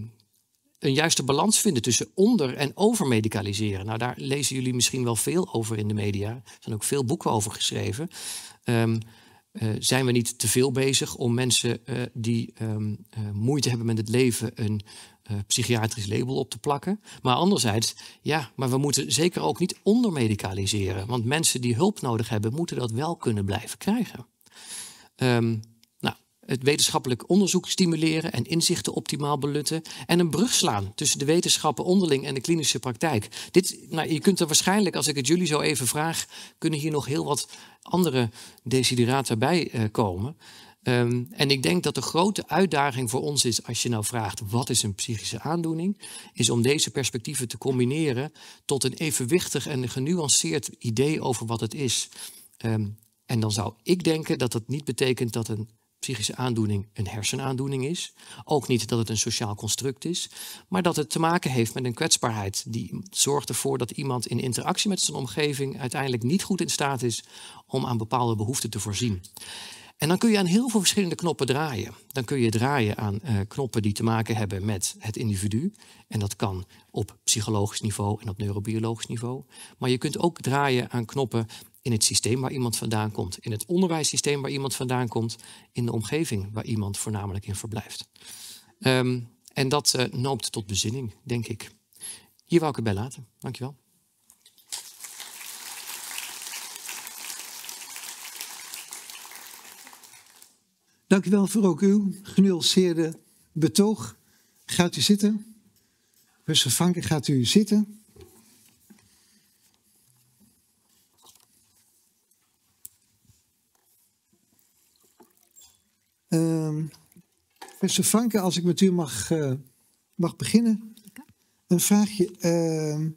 een juiste balans vinden tussen onder- en overmedicaliseren. Nou, daar lezen jullie misschien wel veel over in de media. Er zijn ook veel boeken over geschreven. Eh, zijn we niet te veel bezig om mensen eh, die ehm, eh, moeite hebben met het leven een psychiatrisch label op te plakken? Maar anderzijds, ja, maar we moeten zeker ook niet ondermedicaliseren. Want mensen die hulp nodig hebben, moeten dat wel kunnen blijven krijgen. Um, het wetenschappelijk onderzoek stimuleren en inzichten optimaal belutten. En een brug slaan tussen de wetenschappen onderling en de klinische praktijk. Dit, nou, je kunt er waarschijnlijk, als ik het jullie zo even vraag, kunnen hier nog heel wat andere desiderata bij eh, komen. Ehm, en ik denk dat de grote uitdaging voor ons is, als je nou vraagt wat is een psychische aandoening, is om deze perspectieven te combineren tot een evenwichtig en genuanceerd idee over wat het is. Ehm, en dan zou ik denken dat dat niet betekent dat een psychische aandoening een hersenaandoening is. Ook niet dat het een sociaal construct is, maar dat het te maken heeft met een kwetsbaarheid. Die zorgt ervoor dat iemand in interactie met zijn omgeving uiteindelijk niet goed in staat is om aan bepaalde behoeften te voorzien. En dan kun je aan heel veel verschillende knoppen draaien. Dan kun je draaien aan eh, knoppen die te maken hebben met het individu. En dat kan op psychologisch niveau en op neurobiologisch niveau. Maar je kunt ook draaien aan knoppen in het systeem waar iemand vandaan komt, in het onderwijssysteem waar iemand vandaan komt, in de omgeving waar iemand voornamelijk in verblijft. Ehm, en dat eh, noopt tot bezinning, denk ik. Hier wou ik het bij laten. Dankjewel. Dankjewel voor ook uw genuanceerde betoog. Gaat u zitten. Rustig vanken, gaat u zitten. Professor Franke, als ik met u mag, eh, mag beginnen. Een vraagje. Ehm,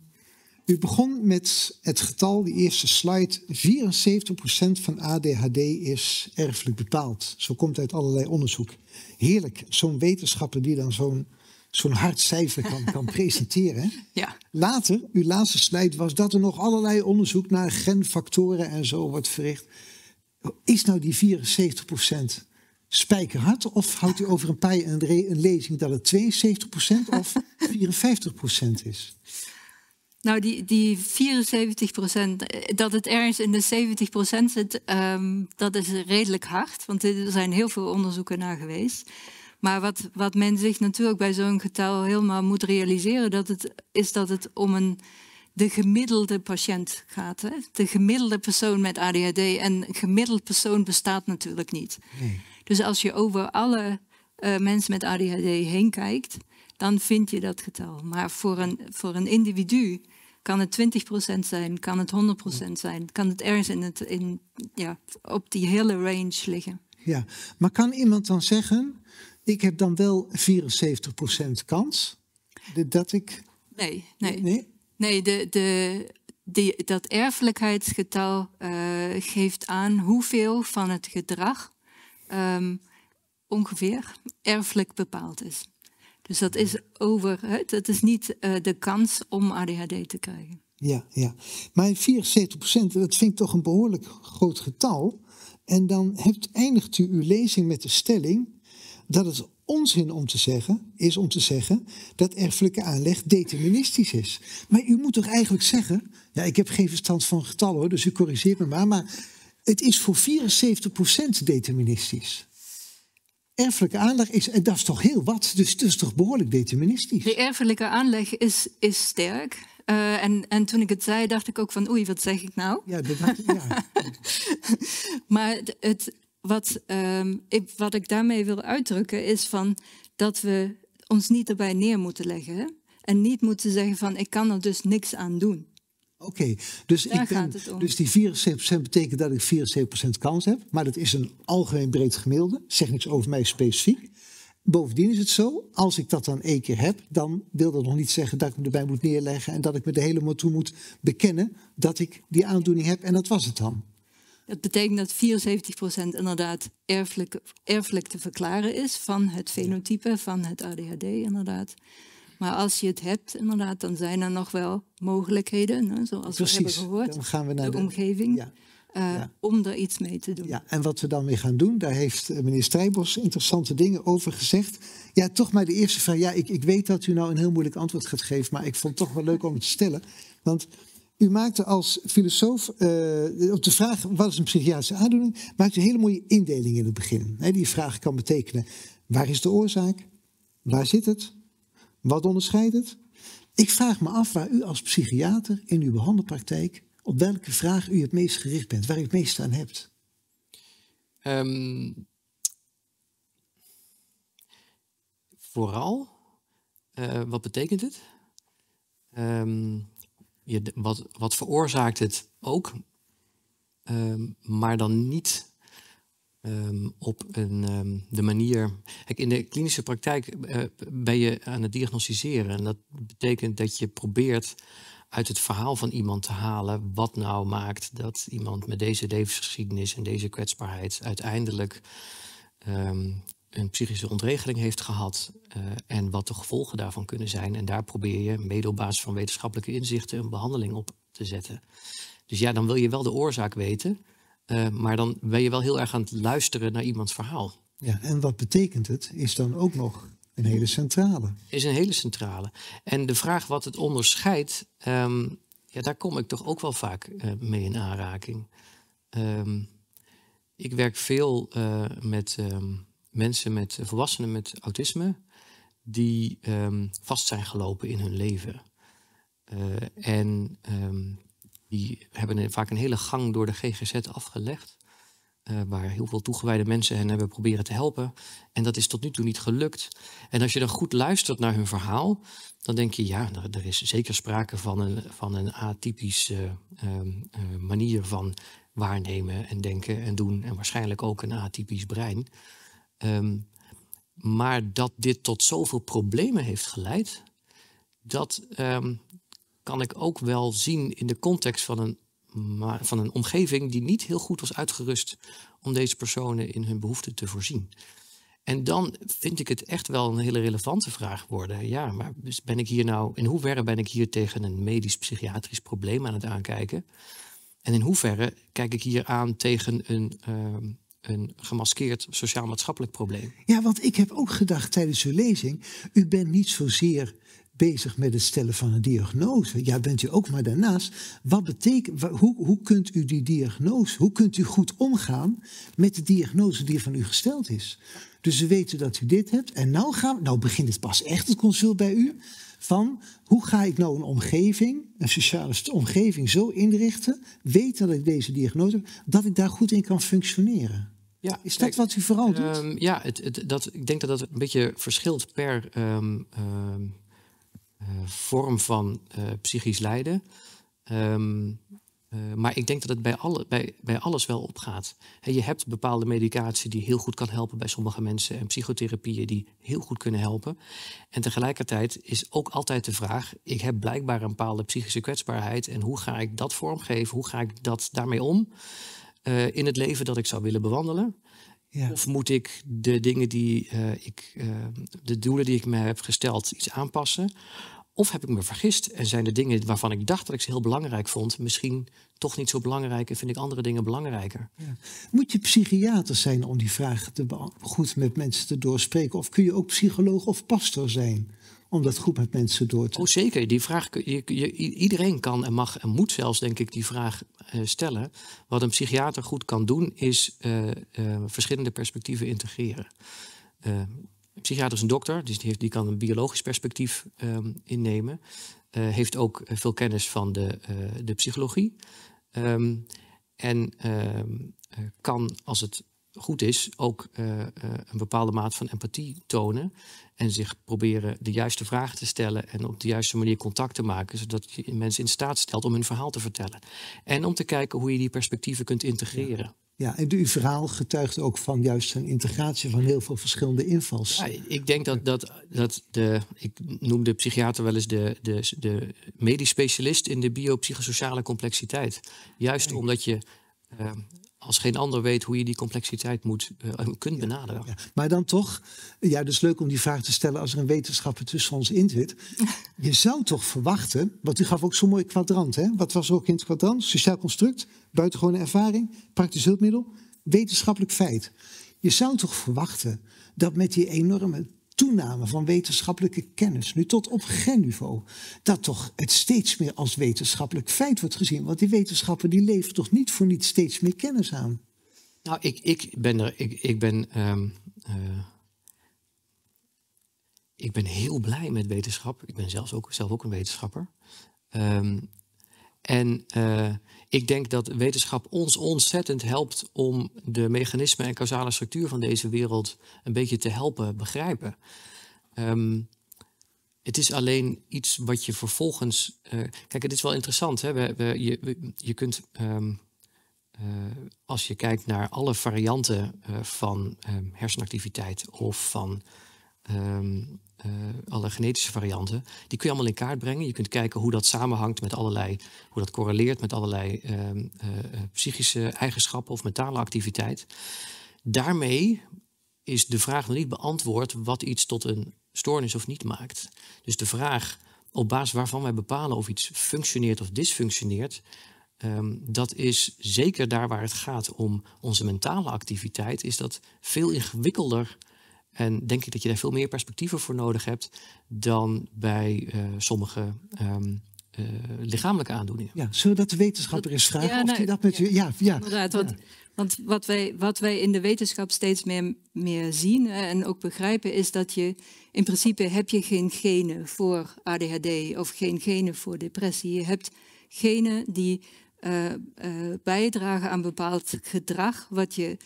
u begon met het getal, die eerste slide. 74% van ADHD is erfelijk bepaald. Zo komt uit allerlei onderzoek. Heerlijk, zo'n wetenschapper die dan zo'n zo'n hard cijfer kan, kan presenteren. Ja. Later, uw laatste slide was dat er nog allerlei onderzoek naar genfactoren en zo wordt verricht. Is nou die 74% spijkerhard? Of houdt u over een paar jaar een, lezing dat het 72% of 54% is? Nou, die, die 74 eh, dat het ergens in de 70 zit, ehm, dat is redelijk hard. Want er zijn heel veel onderzoeken naar geweest. Maar wat, wat men zich natuurlijk bij zo'n getal helemaal moet realiseren, dat het, is dat het om een, de gemiddelde patiënt gaat. Hè? De gemiddelde persoon met ADHD. En een gemiddeld persoon bestaat natuurlijk niet. Nee. Dus als je over alle eh, mensen met ADHD heen kijkt, dan vind je dat getal. Maar voor een, voor een individu kan het 20% zijn, kan het 100% zijn, kan het ergens in het, in, ja, op die hele range liggen. Ja, maar kan iemand dan zeggen, ik heb dan wel 74% kans dat ik... Nee, nee. Nee, nee de, de, die, dat erfelijkheidsgetal eh, geeft aan hoeveel van het gedrag Ehm, ongeveer erfelijk bepaald is. Dus dat is over, het is niet eh, de kans om ADHD te krijgen. Ja, ja. Maar 74 procent, dat vind ik toch een behoorlijk groot getal. En dan hebt, eindigt u uw lezing met de stelling dat het onzin om te zeggen, is om te zeggen dat erfelijke aanleg deterministisch is. Maar u moet toch eigenlijk zeggen, ja, ik heb geen verstand van getallen hoor, dus u corrigeert me maar, maar het is voor 74% deterministisch. Erfelijke aanleg is, en dat is toch heel wat, dus het is toch behoorlijk deterministisch. De erfelijke aanleg is, is sterk. Eh, en, en toen ik het zei, dacht ik ook van oei, wat zeg ik nou? Ja, dat dacht ik, ja. maar het, wat, ehm, ik, wat ik daarmee wil uitdrukken is van dat we ons niet erbij neer moeten leggen. En niet moeten zeggen van ik kan er dus niks aan doen. Oké, dus, dus die 74% betekent dat ik 74% kans heb. Maar dat is een algemeen breed gemiddelde. Zeg niks over mij specifiek. Bovendien is het zo, als ik dat dan één keer heb, dan wil dat nog niet zeggen dat ik me erbij moet neerleggen en dat ik me er helemaal toe moet bekennen dat ik die aandoening heb en dat was het dan. Dat betekent dat 74% inderdaad erfelijk, erfelijk te verklaren is van het fenotype van het ADHD inderdaad. Maar als je het hebt, inderdaad, dan zijn er nog wel mogelijkheden, hè, zoals we hebben gehoord. Dan gaan we naar de, omgeving. Eh, om er iets mee te doen. Ja, en wat we dan weer gaan doen, daar heeft eh, meneer Strijbos interessante dingen over gezegd. Ja, toch maar de eerste vraag. Ja, ik, ik weet dat u nou een heel moeilijk antwoord gaat geven, maar ik vond het toch wel leuk om het te stellen. Want u maakte als filosoof, eh, op de vraag wat is een psychiatrische aandoening, maakt een hele mooie indeling in het begin. die vraag kan betekenen, waar is de oorzaak? Waar zit het? Wat onderscheidt het? Ik vraag me af waar u als psychiater in uw behandelpraktijk, op welke vraag u het meest gericht bent, waar u het meest aan hebt. Ehm, vooral, eh, wat betekent het? Ehm, je, wat, wat veroorzaakt het ook? Ehm, maar dan niet Ehm, op een, ehm, de manier. Kijk, in de klinische praktijk eh, ben je aan het diagnosticeren. En dat betekent dat je probeert uit het verhaal van iemand te halen. wat nou maakt dat iemand met deze levensgeschiedenis en deze kwetsbaarheid. uiteindelijk ehm, een psychische ontregeling heeft gehad. Eh, en wat de gevolgen daarvan kunnen zijn. En daar probeer je, mede op basis van wetenschappelijke inzichten. een behandeling op te zetten. Dus ja, dan wil je wel de oorzaak weten. Eh, maar dan ben je wel heel erg aan het luisteren naar iemands verhaal. Ja, en wat betekent het is dan ook nog een hele centrale. Is een hele centrale. En de vraag wat het onderscheidt, ehm, ja, daar kom ik toch ook wel vaak eh, mee in aanraking. Ehm, ik werk veel eh, met ehm, mensen, met volwassenen met autisme, die vast zijn gelopen in hun leven. en die hebben vaak een hele gang door de GGZ afgelegd. Eh, waar heel veel toegewijde mensen hen hebben proberen te helpen. En dat is tot nu toe niet gelukt. En als je dan goed luistert naar hun verhaal, dan denk je, ja, er, nou, er is zeker sprake van een, van een atypische ehm, eh, manier van waarnemen en denken en doen. En waarschijnlijk ook een atypisch brein. Ehm, maar dat dit tot zoveel problemen heeft geleid, dat, ehm, kan ik ook wel zien in de context van een, van een omgeving die niet heel goed was uitgerust om deze personen in hun behoeften te voorzien. En dan vind ik het echt wel een hele relevante vraag worden. Ja, maar dus ben ik hier nou, in hoeverre ben ik hier tegen een medisch-psychiatrisch probleem aan het aankijken? En in hoeverre kijk ik hier aan tegen een, ehm, een gemaskeerd sociaal-maatschappelijk probleem? Ja, want ik heb ook gedacht tijdens uw lezing, u bent niet zozeer bezig met het stellen van een diagnose. Ja, bent u ook, maar daarnaast, wat betekent, hoe, hoe kunt u die diagnose, hoe kunt u goed omgaan met de diagnose die van u gesteld is? Dus we weten dat u dit hebt. En nou, gaan, nou begint het pas echt het consult bij u. Van hoe ga ik nou een omgeving, een sociale omgeving zo inrichten, weten dat ik deze diagnose heb, dat ik daar goed in kan functioneren. Ja, is dat wat u vooral doet? Ehm, ja, het, het, dat, ik denk dat dat een beetje verschilt per ehm, ehm, eh, vorm van eh, psychisch lijden. Ehm, eh, maar ik denk dat het bij, alle, bij, bij alles wel opgaat. He, je hebt bepaalde medicatie die heel goed kan helpen bij sommige mensen en psychotherapieën die heel goed kunnen helpen. En tegelijkertijd is ook altijd de vraag: ik heb blijkbaar een bepaalde psychische kwetsbaarheid en hoe ga ik dat vormgeven? Hoe ga ik dat daarmee om in het leven dat ik zou willen bewandelen? Of moet ik de dingen die eh, ik, eh, de doelen die ik me heb gesteld, iets aanpassen? Of heb ik me vergist en zijn de dingen waarvan ik dacht dat ik ze heel belangrijk vond, misschien toch niet zo belangrijk en vind ik andere dingen belangrijker? Ja. Moet je psychiater zijn om die vraag te goed met mensen te doorspreken? Of kun je ook psycholoog of pastor zijn? om dat goed met mensen door te... Oh zeker, die vraag, je, iedereen kan en mag en moet zelfs denk ik die vraag eh, stellen. Wat een psychiater goed kan doen is eh, eh, verschillende perspectieven integreren. een psychiater is een dokter, dus die, heeft, die kan een biologisch perspectief ehm, innemen. heeft ook veel kennis van de, de psychologie. Ehm, en ehm, kan, als het goed is, ook een bepaalde maat van empathie tonen. En zich proberen de juiste vragen te stellen en op de juiste manier contact te maken, zodat je mensen in staat stelt om hun verhaal te vertellen. En om te kijken hoe je die perspectieven kunt integreren. Ja. en uw verhaal getuigt ook van juist een integratie van heel veel verschillende invals. Ja, ik denk dat, dat, dat de, ik noem de psychiater wel eens de, de, de medisch specialist in de biopsychosociale complexiteit. Juist omdat je eh, als geen ander weet hoe je die complexiteit moet, eh, eh, kunt benaderen. Maar dan toch, ja, dus leuk om die vraag te stellen als er een wetenschapper tussen ons in zit. Je zou toch verwachten, want u gaf ook zo'n mooi kwadrant, hè? Wat was er ook in het kwadrant? Sociaal construct, buitengewone ervaring, praktisch hulpmiddel, wetenschappelijk feit. Je zou toch verwachten dat met die enorme toename van wetenschappelijke kennis, nu tot op genniveau, dat toch het steeds meer als wetenschappelijk feit wordt gezien. Want die wetenschappen die leveren toch niet voor niet steeds meer kennis aan. Nou, ik, ik ben er, ik, ik ben. Ehm, eh, ik ben heel blij met wetenschap. Ik ben zelfs ook, zelf ook een wetenschapper. Ehm, en eh, ik denk dat wetenschap ons ontzettend helpt om de mechanismen en causale structuur van deze wereld een beetje te helpen begrijpen. Ehm, het is alleen iets wat je vervolgens. Eh, kijk, het is wel interessant. Hè? We, je, je kunt. Ehm, eh, als je kijkt naar alle varianten van ehm, hersenactiviteit of van um, alle genetische varianten, die kun je allemaal in kaart brengen. Je kunt kijken hoe dat samenhangt met allerlei, hoe dat correleert met allerlei ehm, eh, eh, psychische eigenschappen of mentale activiteit. Daarmee is de vraag nog niet beantwoord wat iets tot een stoornis of niet maakt. Dus de vraag op basis waarvan wij bepalen of iets functioneert of dysfunctioneert, ehm, dat is zeker daar waar het gaat om onze mentale activiteit, is dat veel ingewikkelder en denk ik dat je daar veel meer perspectieven voor nodig hebt dan bij eh, sommige ehm, eh, lichamelijke aandoeningen. Ja, zullen we dat de wetenschapper eens vragen? Ja, of nou, dat met ja, u, ja, ja, inderdaad. Want, want, wat, wij, wat wij in de wetenschap steeds meer, meer zien en ook begrijpen, is dat je in principe heb je geen genen voor ADHD of geen genen voor depressie. Je hebt genen die eh, bijdragen aan bepaald gedrag wat je,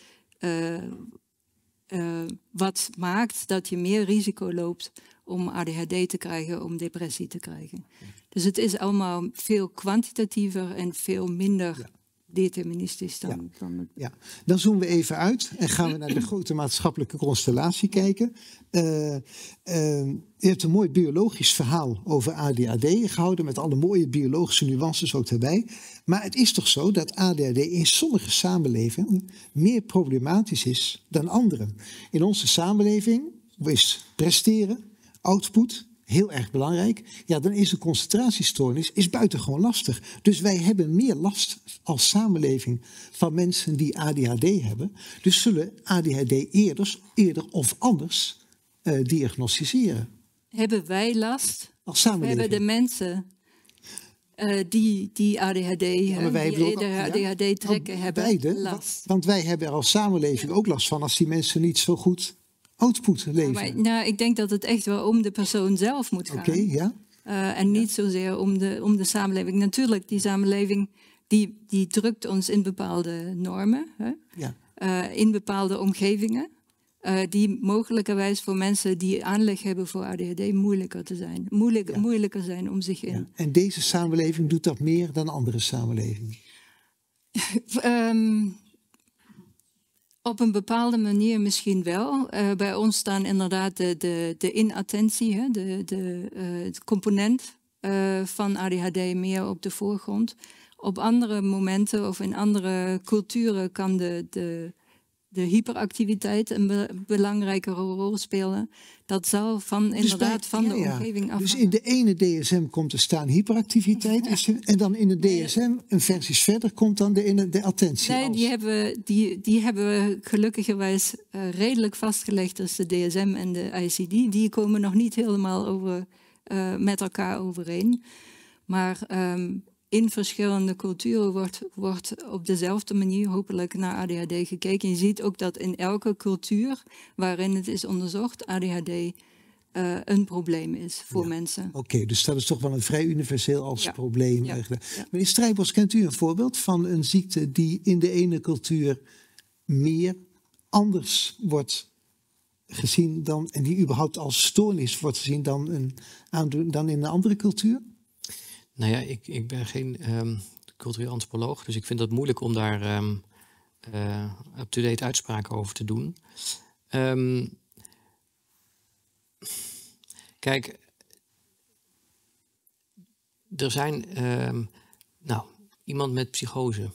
eh, wat maakt dat je meer risico loopt om ADHD te krijgen, om depressie te krijgen. Dus het is allemaal veel kwantitatiever en veel minder deterministisch dan. Ja. Dan, het... ja. dan zoomen we even uit en gaan we naar de grote maatschappelijke constellatie kijken. Uh, uh, je hebt een mooi biologisch verhaal over ADHD gehouden, met alle mooie biologische nuances ook daarbij. Maar het is toch zo dat ADHD in sommige samenlevingen meer problematisch is dan anderen. In onze samenleving is presteren, output, heel erg belangrijk, ja, dan is de concentratiestoornis is buitengewoon lastig. Dus wij hebben meer last als samenleving van mensen die ADHD hebben. Dus zullen ADHD eerder, eerder of anders uh, diagnosticeren. Hebben wij last? Als samenleving. Hebben de mensen eh, die, die ADHD, eh, hebben, die ADHD trekken, hebben beide, last. Want wij hebben er als samenleving ook last van als die mensen niet zo goed output leveren. maar, nou, ik denk dat het echt wel om de persoon zelf moet gaan. Oké, ja. Eh, en niet zozeer om de, om de samenleving. Natuurlijk, die samenleving die, die drukt ons in bepaalde normen, hè? Ja. Eh, in bepaalde omgevingen. Uh, die mogelijkerwijs voor mensen die aanleg hebben voor ADHD moeilijker te zijn. Moeilijk, Moeilijker zijn om zich in. Ja. En deze samenleving doet dat meer dan andere samenlevingen? Ehm, op een bepaalde manier misschien wel. Eh, bij ons staan inderdaad de, de, de inattentie, hè, de, de, eh, component eh, van ADHD meer op de voorgrond. Op andere momenten of in andere culturen kan de, de de hyperactiviteit een be rol spelen. Dat zal van, dus inderdaad van de omgeving af. Dus in de ene DSM komt te staan hyperactiviteit. En, dan in de DSM, een versies verder, komt dan de, de attentie. Nee, die, hebben, die, die hebben we gelukkigerwijs uh, redelijk vastgelegd. Dus de DSM en de ICD. Die komen nog niet helemaal over, eh, met elkaar overeen. Maar ehm, in verschillende culturen wordt, wordt op dezelfde manier hopelijk naar ADHD gekeken. Je ziet ook dat in elke cultuur waarin het is onderzocht, ADHD eh, een probleem is voor mensen. Oké, dus dat is toch wel een vrij universeel als probleem. Ja. Eigenlijk. Meneer Strijbos, kent u een voorbeeld van een ziekte die in de ene cultuur meer anders wordt gezien dan, en die überhaupt als stoornis wordt gezien dan, een, dan in een andere cultuur? Nou ja, ik, ik ben geen ehm, cultureel antropoloog, dus ik vind het moeilijk om daar ehm, eh, up-to-date uitspraken over te doen. Ehm, kijk, er zijn, nou, iemand met psychose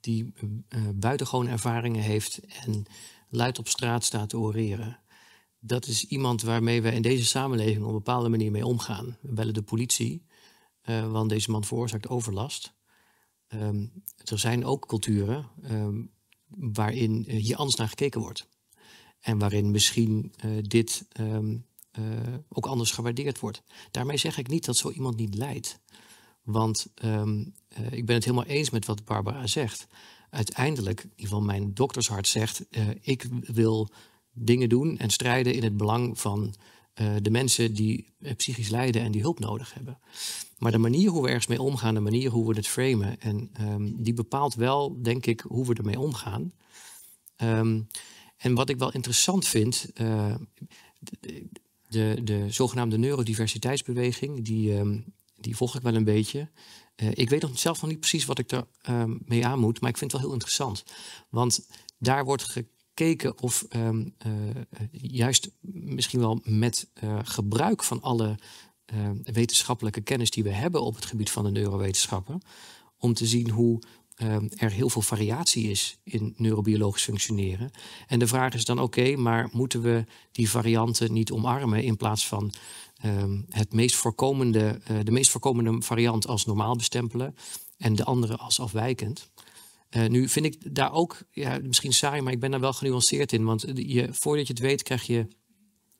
die uh, buitengewoon ervaringen heeft en luid op straat staat te oreren dat is iemand waarmee we in deze samenleving op een bepaalde manier mee omgaan. We bellen de politie eh, want deze man veroorzaakt overlast. Ehm, er zijn ook culturen ehm, waarin eh, hier anders naar gekeken wordt. En waarin misschien eh, dit ehm, ook anders gewaardeerd wordt. Daarmee zeg ik niet dat zo iemand niet leidt. Want ik ben het helemaal eens met wat Barbara zegt. Uiteindelijk, in ieder geval mijn doktershart zegt, ik wil dingen doen en strijden in het belang van eh, de mensen die eh, psychisch lijden en die hulp nodig hebben. Maar de manier hoe we ergens mee omgaan, de manier hoe we het framen, en ehm, die bepaalt wel, denk ik, hoe we ermee omgaan. Ehm, en wat ik wel interessant vind, eh, de, de, zogenaamde neurodiversiteitsbeweging, die, ehm, die volg ik wel een beetje. ik weet nog zelf nog niet precies wat ik ermee mee aan moet, maar ik vind het wel heel interessant. Want daar wordt ge keken of ehm, eh, juist misschien wel met eh, gebruik van alle eh, wetenschappelijke kennis die we hebben op het gebied van de neurowetenschappen, om te zien hoe ehm, er heel veel variatie is in neurobiologisch functioneren. En de vraag is dan: oké, maar moeten we die varianten niet omarmen in plaats van ehm, het meest voorkomende, de meest voorkomende variant als normaal bestempelen en de andere als afwijkend? Eh, nu vind ik daar ook, ja, misschien saai, maar ik ben daar wel genuanceerd in. Want eh, je, voordat je het weet, krijg je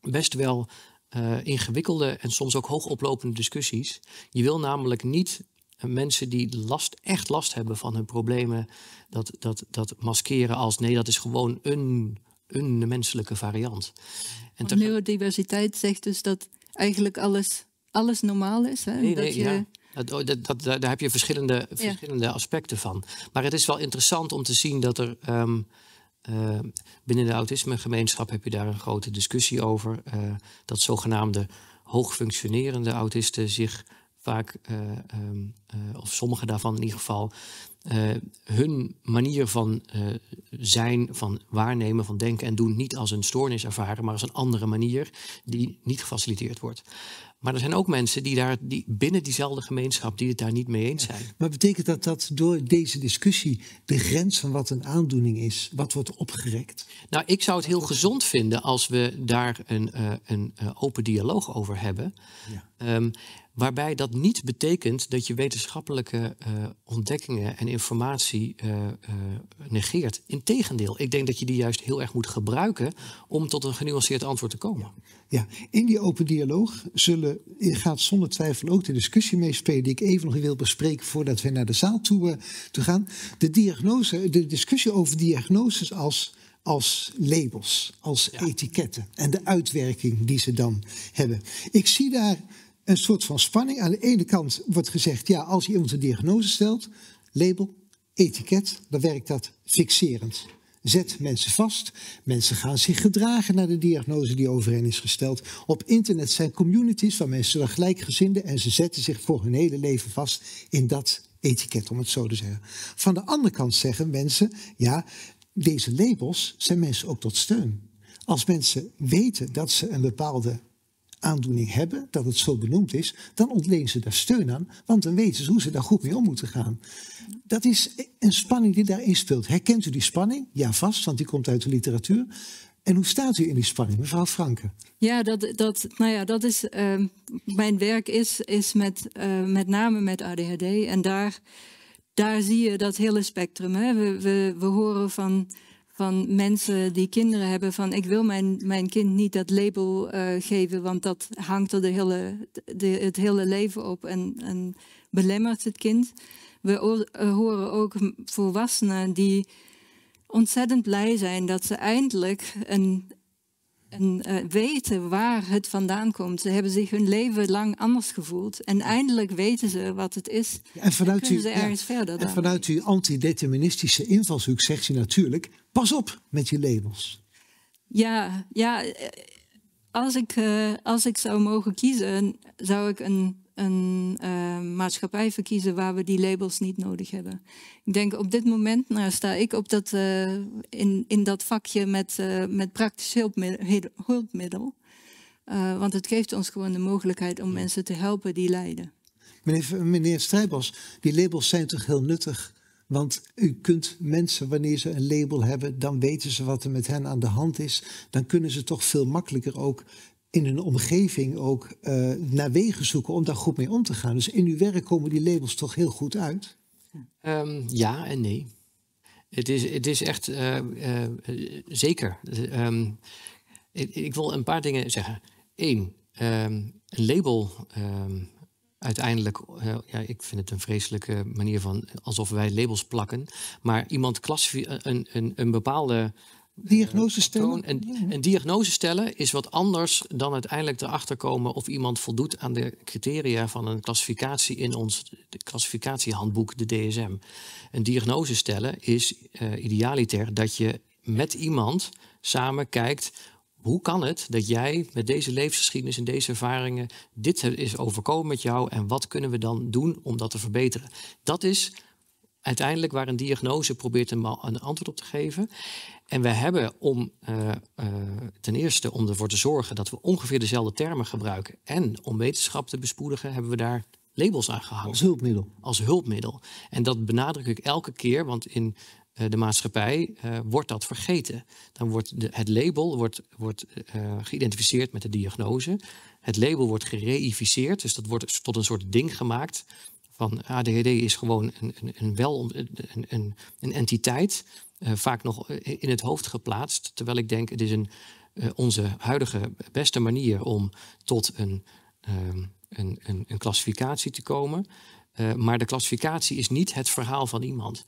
best wel eh, ingewikkelde en soms ook hoogoplopende discussies. Je wil namelijk niet mensen die last, echt last hebben van hun problemen, dat, dat, dat maskeren als nee, dat is gewoon een, een menselijke variant. En neurodiversiteit zegt dus dat eigenlijk alles, alles normaal is. Hè? Nee, nee, dat je... Ja Oh, dat, dat, dat, daar heb je verschillende, verschillende aspecten van. Maar het is wel interessant om te zien dat er. Ehm, eh, binnen de autismegemeenschap heb je daar een grote discussie over. Eh, dat zogenaamde hoogfunctionerende autisten zich vaak, eh, ehm, of sommige daarvan in ieder geval, hun manier van zijn, van waarnemen, van denken en doen niet als een stoornis ervaren, maar als een andere manier die niet gefaciliteerd wordt. Maar er zijn ook mensen die daar die, binnen diezelfde gemeenschap die het daar niet mee eens zijn. maar betekent dat dat door deze discussie de grens van wat een aandoening is, wat wordt opgerekt? Nou, ik zou het heel gezond vinden als we daar een, eh, een eh, open dialoog over hebben. Ja. Ehm, Waarbij dat niet betekent dat je wetenschappelijke eh, ontdekkingen en informatie eh, eh, negeert. Integendeel, ik denk dat je die juist heel erg moet gebruiken om tot een genuanceerd antwoord te komen. Ja, in die open dialoog zullen, gaat zonder twijfel ook de discussie meespelen die ik even nog wil bespreken voordat we naar de zaal toe, toe gaan. De, diagnose, de discussie over diagnoses als als labels, als etiketten en de uitwerking die ze dan hebben. Ik zie daar een soort van spanning. Aan de ene kant wordt gezegd, ja, als je een diagnose stelt, label, etiket, dan werkt dat fixerend. Zet mensen vast. Mensen gaan zich gedragen naar de diagnose die over hen is gesteld. Op internet zijn communities van mensen van gelijkgezinden en ze zetten zich voor hun hele leven vast in dat etiket, om het zo te zeggen. Van de andere kant zeggen mensen, ja, deze labels zijn mensen ook tot steun. Als mensen weten dat ze een bepaalde aandoening hebben, dat het zo benoemd is, dan ontlenen ze daar steun aan, want dan weten ze hoe ze daar goed mee om moeten gaan. Dat is een spanning die daarin speelt. Herkent u die spanning? Ja, vast, want die komt uit de literatuur. En hoe staat u in die spanning, mevrouw Franke? Ja, dat, dat, nou ja, dat is. Ehm, mijn werk is, is met, eh, met name met ADHD. En daar, daar zie je dat hele spectrum. Hè? We, we, we horen van van mensen die kinderen hebben van ik wil mijn, mijn kind niet dat label eh, geven, want dat hangt er de hele, de, het hele leven op en, en belemmert het kind. We eh, horen ook volwassenen die ontzettend blij zijn dat ze eindelijk een, en eh, weten waar het vandaan komt. Ze hebben zich hun leven lang anders gevoeld. En eindelijk weten ze wat het is. en vanuit en u, ze ergens verder. En vanuit uw antideterministische invalshoek zegt u natuurlijk: pas op met je labels. Ja, ja eh, als, ik, eh, als ik zou mogen kiezen, zou ik een een eh, maatschappij verkiezen waar we die labels niet nodig hebben. Ik denk op dit moment nou, sta ik op dat, eh, in, in dat vakje met, eh, met praktisch hulpmiddel. want het geeft ons gewoon de mogelijkheid om mensen te helpen die lijden. Meneer, meneer Strijbos, die labels zijn toch heel nuttig? Want u kunt mensen, wanneer ze een label hebben, dan weten ze wat er met hen aan de hand is. Dan kunnen ze toch veel makkelijker ook in een omgeving ook eh, naar wegen zoeken om daar goed mee om te gaan. Dus in uw werk komen die labels toch heel goed uit? Ehm, ja en nee. Het is, het is echt eh, eh, zeker. Ehm, ik, ik, wil een paar dingen zeggen. Eén, ehm, een label uiteindelijk, ja, ik vind het een vreselijke manier van alsof wij labels plakken. Maar iemand een, een, een bepaalde Diagnose stellen. En, en, diagnose stellen is wat anders dan uiteindelijk erachter komen of iemand voldoet aan de criteria van een klassificatie in ons klassificatiehandboek, de DSM. Een diagnose stellen is uh, idealiter dat je met iemand samen kijkt hoe kan het dat jij met deze levensgeschiedenis en deze ervaringen dit is overkomen met jou en wat kunnen we dan doen om dat te verbeteren? Dat is uiteindelijk waar een diagnose probeert een antwoord op te geven. En we hebben om eh, eh, ten eerste om ervoor te zorgen dat we ongeveer dezelfde termen gebruiken en om wetenschap te bespoedigen, hebben we daar labels aan gehangen. Als hulpmiddel. Als hulpmiddel. En dat benadruk ik elke keer, want in eh, de maatschappij wordt dat vergeten. Dan wordt de, het label wordt, wordt, geïdentificeerd met de diagnose. Het label wordt gereïficeerd, dus dat wordt tot een soort ding gemaakt. Van ADHD is gewoon een, een, een wel, een, een, een entiteit eh, vaak nog eh, in het hoofd geplaatst. Terwijl ik denk, het is een, eh, onze huidige beste manier om tot een, ehm, een, een, een klassificatie te komen. Eh, maar de klassificatie is niet het verhaal van iemand.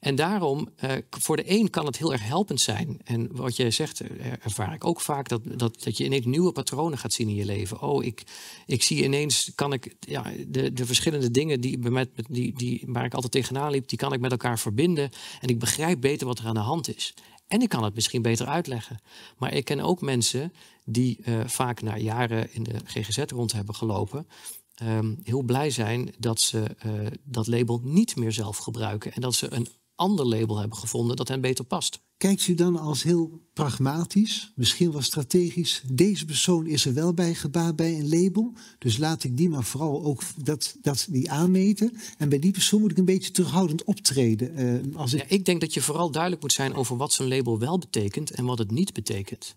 En daarom, uh, voor de een kan het heel erg helpend zijn. En wat jij zegt, eh, ervaar ik ook vaak, dat, dat, dat je ineens nieuwe patronen gaat zien in je leven. Oh, ik, ik zie ineens, kan ik ja, de, de verschillende dingen die, met, die, die, waar ik altijd tegenaan liep, die kan ik met elkaar verbinden. En ik begrijp beter wat er aan de hand is. En ik kan het misschien beter uitleggen. Maar ik ken ook mensen die vaak na jaren in de GGZ rond hebben gelopen. Ehm, heel blij zijn dat ze eh, dat label niet meer zelf gebruiken. En dat ze een ander label hebben gevonden dat hen beter past. Kijkt u dan als heel pragmatisch, misschien wel strategisch, deze persoon is er wel bij gebaat bij een label, dus laat ik die maar vooral ook dat, dat die aanmeten. En bij die persoon moet ik een beetje terughoudend optreden. Eh, als ik... ik denk dat je vooral duidelijk moet zijn over wat zo'n label wel betekent en wat het niet betekent.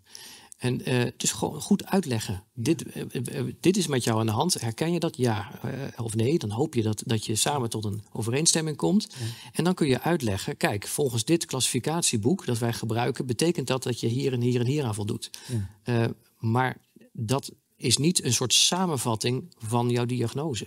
En uh, dus gewoon goed uitleggen. Dit, eh, eh, dit is met jou aan de hand. Herken je dat? Ja of nee? Dan hoop je dat, dat je samen tot een overeenstemming komt. En dan kun je uitleggen. Kijk, volgens dit klassificatieboek dat wij gebruiken... betekent dat dat je hier en hier en hier aan voldoet. maar dat is niet een soort samenvatting van jouw diagnose.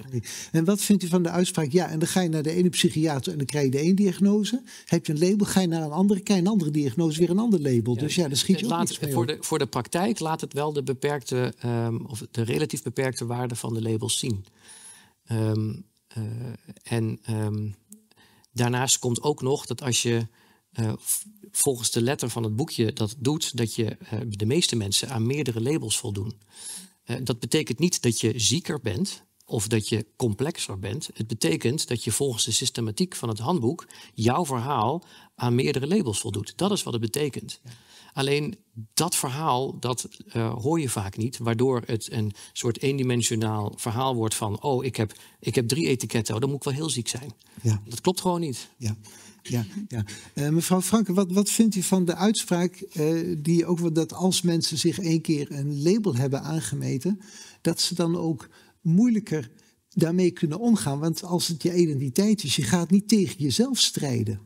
En wat vindt u van de uitspraak? Ja, en dan ga je naar de ene psychiater en dan krijg je de ene diagnose. Heb je een label, ga je naar een andere, krijg je een andere diagnose, weer een ander label. dus ja, dan schiet je ook laat, voor, de, voor de praktijk laat het wel de beperkte, ehm, of de relatief beperkte waarde van de labels zien. Ehm, eh, en ehm, daarnaast komt ook nog dat als je eh, volgens de letter van het boekje dat doet, dat je eh, de meeste mensen aan meerdere labels voldoen. Eh, dat betekent niet dat je zieker bent of dat je complexer bent. Het betekent dat je volgens de systematiek van het handboek jouw verhaal aan meerdere labels voldoet. Dat is wat het betekent. Alleen dat verhaal, dat eh, hoor je vaak niet, waardoor het een soort eendimensionaal verhaal wordt van, oh, ik heb, ik heb drie etiketten, oh, dan moet ik wel heel ziek zijn. Ja. Dat klopt gewoon niet. Ja. Ja, ja. Eh, mevrouw Franke, wat, wat vindt u van de uitspraak eh, die ook dat als mensen zich één keer een label hebben aangemeten, dat ze dan ook moeilijker daarmee kunnen omgaan? Want als het je identiteit is, je gaat niet tegen jezelf strijden.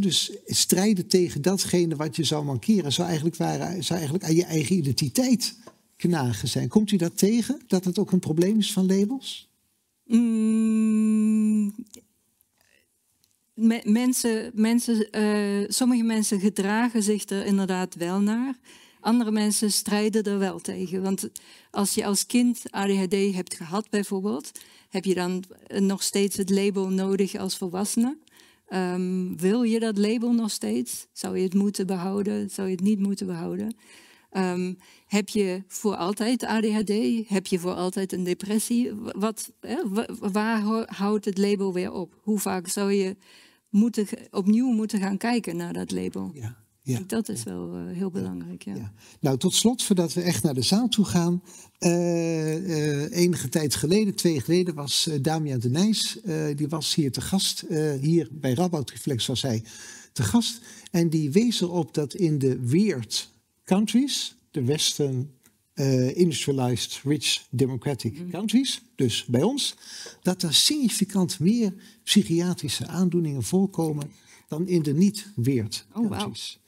dus strijden tegen datgene wat je zou mankeren, zou eigenlijk, eigenlijk aan je eigen identiteit knagen zijn. Komt u dat tegen, dat het ook een probleem is van labels? Mm, mensen, mensen, eh, sommige mensen gedragen zich er inderdaad wel naar. Andere mensen strijden er wel tegen. Want als je als kind ADHD hebt gehad bijvoorbeeld, heb je dan eh, nog steeds het label nodig als volwassene? Ehm, wil je dat label nog steeds? Zou je het moeten behouden? Zou je het niet moeten behouden? Ehm, heb je voor altijd ADHD? Heb je voor altijd een depressie? Wat, waar houdt het label weer op? Hoe vaak zou je moeten, opnieuw moeten gaan kijken naar dat label. Ja. Ja. Dat is wel eh, heel belangrijk. Ja. ja. Nou, tot slot, voordat we echt naar de zaal toe gaan. Eh, eh, enige tijd geleden, twee jaar geleden, was Damian de Nijs. die was hier te gast. hier bij Rabout Reflex was hij te gast. En die wees erop dat in de weird countries, de western uh, industrialized rich democratic mhm. countries, dus bij ons, dat er significant meer psychiatrische aandoeningen voorkomen dan in de niet-weird oh, countries.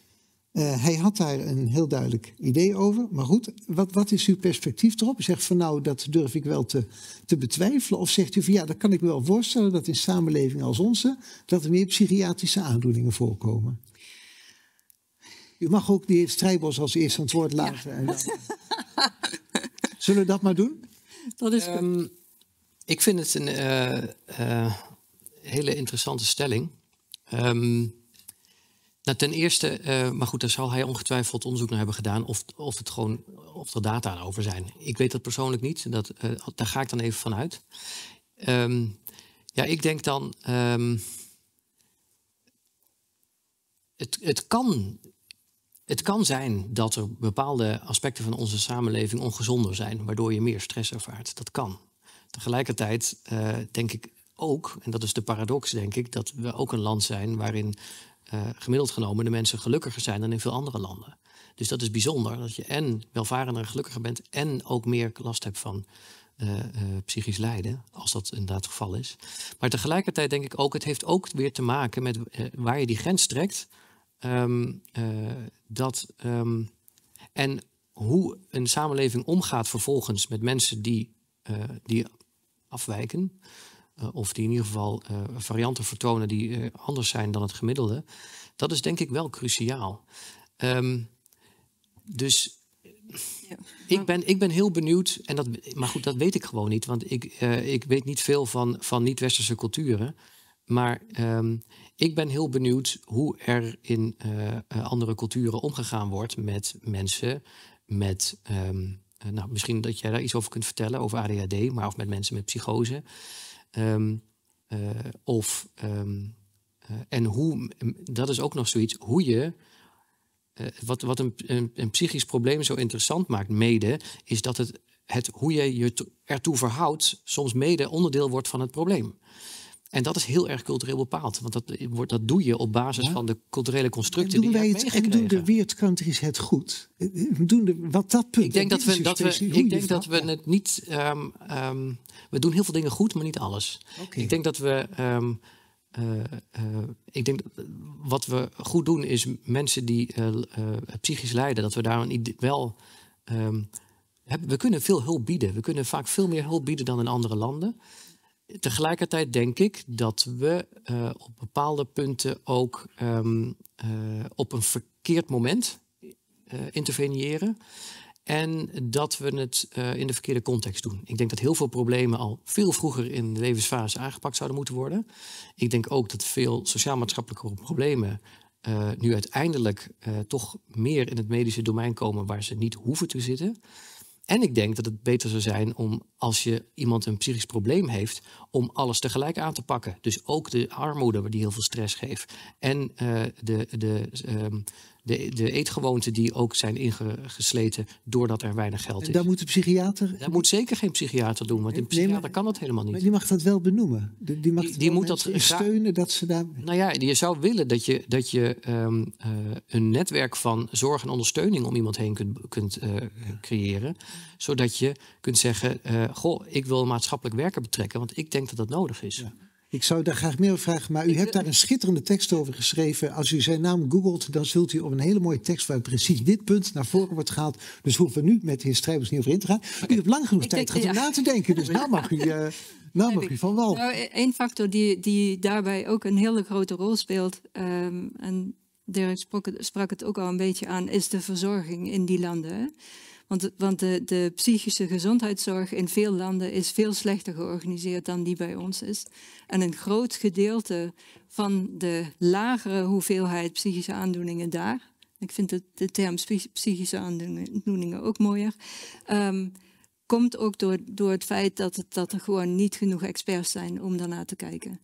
Eh, hij had daar een heel duidelijk idee over. Maar goed, wat, wat is uw perspectief erop? Zegt van nou, dat durf ik wel te, te betwijfelen. Of zegt u van ja, dat kan ik me wel voorstellen dat in samenlevingen als onze... dat er meer psychiatrische aandoeningen voorkomen. U mag ook die strijbos als eerste aan het woord laten. Zullen we dat maar doen? Dat is ehm, Ik vind het een eh, eh, hele interessante stelling. Um, nou, ten eerste, eh, maar goed, daar zal hij ongetwijfeld onderzoek naar hebben gedaan of, of, het gewoon, of er data over zijn. Ik weet dat persoonlijk niet, dat, daar ga ik dan even van uit. Ehm, ja, ik denk dan. het, het kan het kan zijn dat er bepaalde aspecten van onze samenleving ongezonder zijn, waardoor je meer stress ervaart. Dat kan. Tegelijkertijd eh, denk ik ook, en dat is de paradox, denk ik, dat we ook een land zijn waarin eh, gemiddeld genomen de mensen gelukkiger zijn dan in veel andere landen. Dus dat is bijzonder, dat je en welvarender en gelukkiger bent en ook meer last hebt van eh, psychisch lijden, als dat inderdaad het geval is. Maar tegelijkertijd denk ik ook, het heeft ook weer te maken met waar je die grens trekt Um, dat, ehm, en hoe een samenleving omgaat vervolgens met mensen die, eh, die afwijken. Eh, of die in ieder geval varianten vertonen die anders zijn dan het gemiddelde. Dat is denk ik wel cruciaal. Ehm, dus ik, ben, ik ben heel benieuwd, en dat, maar goed, dat weet ik gewoon niet. Want ik, ik weet niet veel van, van niet-westerse culturen. Maar ik ben heel benieuwd hoe er in eh, eh, andere culturen omgegaan wordt met mensen met. Ehm, eh, nou, misschien dat jij daar iets over kunt vertellen, over ADHD, maar of met mensen met psychose. Ehm, of, ehm, en hoe, dat is ook nog zoiets, hoe je. wat wat een, een, een psychisch probleem zo interessant maakt, mede, is dat het het hoe je je ertoe verhoudt soms mede onderdeel wordt van het probleem. En dat is heel erg cultureel bepaald. Want dat, eh, wordt, dat doe je op basis van de culturele constructen doen die wij het, Ik doe de weird is het goed? Eh, eh, doen de, wat dat punt... Ik denk dat we, dat we, ik denk dus dat we het niet... Ehm, ehm, we doen heel veel dingen goed, maar niet alles. Ik denk dat we... Ehm, ik denk dat wat we goed doen is mensen die psychisch lijden, dat we daar wel we kunnen veel hulp bieden. We kunnen vaak veel meer hulp bieden dan in andere landen. Tegelijkertijd denk ik dat we eh, op bepaalde punten ook ehm, eh, op een verkeerd moment uh, En dat we het in de verkeerde context doen. Ik denk dat heel veel problemen al veel vroeger in de levensfase aangepakt zouden moeten worden. Ik denk ook dat veel sociaal-maatschappelijke problemen nu uiteindelijk toch meer in het medische domein komen waar ze niet hoeven te zitten. En ik denk dat het beter zou zijn om, als je iemand een psychisch probleem heeft, om alles tegelijk aan te pakken. Dus ook de armoede, die heel veel stress geeft. En eh, de, de ehm, de, de eetgewoonten die ook zijn ingesleten doordat er weinig geld is. En daar moet de psychiater. Dat moet zeker geen psychiater doen, want een psychiater kan dat helemaal niet. Maar die mag dat wel benoemen. Die, die mag die, die moet dat steunen dat ze daar. Nou ja, je zou willen dat je, dat je ehm, eh, een netwerk van zorg en ondersteuning om iemand heen kunt, kunt eh, creëren. Zodat je kunt zeggen: eh, Goh, ik wil maatschappelijk werker betrekken, want ik denk dat dat nodig is. Ja. Ik zou daar graag meer over vragen, maar u hebt daar een schitterende tekst over geschreven. Als u zijn naam googelt, dan zult u op een hele mooie tekst waar precies dit punt naar voren wordt gehaald. Dus hoeven we nu met de heer Strijbers niet over in te gaan. U hebt lang genoeg tijd gehad om na te denken, dus nou mag u, eh, nou mag u van wel. Nou, Eén factor die, die daarbij ook een hele grote rol speelt, ehm, en Dirk sprak het, sprak het, ook al een beetje aan, is de verzorging in die landen. Want, want de, de psychische gezondheidszorg in veel landen is veel slechter georganiseerd dan die bij ons is. En een groot gedeelte van de lagere hoeveelheid psychische aandoeningen daar, ik vind de, de term psychische aandoeningen ook mooier, ehm, komt ook door, door het feit dat, het, dat er gewoon niet genoeg experts zijn om daarna te kijken.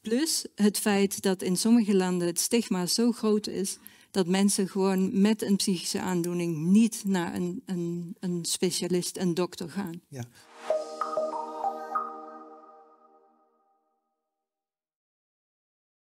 Plus het feit dat in sommige landen het stigma zo groot is dat mensen gewoon met een psychische aandoening niet naar een, een, een specialist, een dokter gaan. Ja.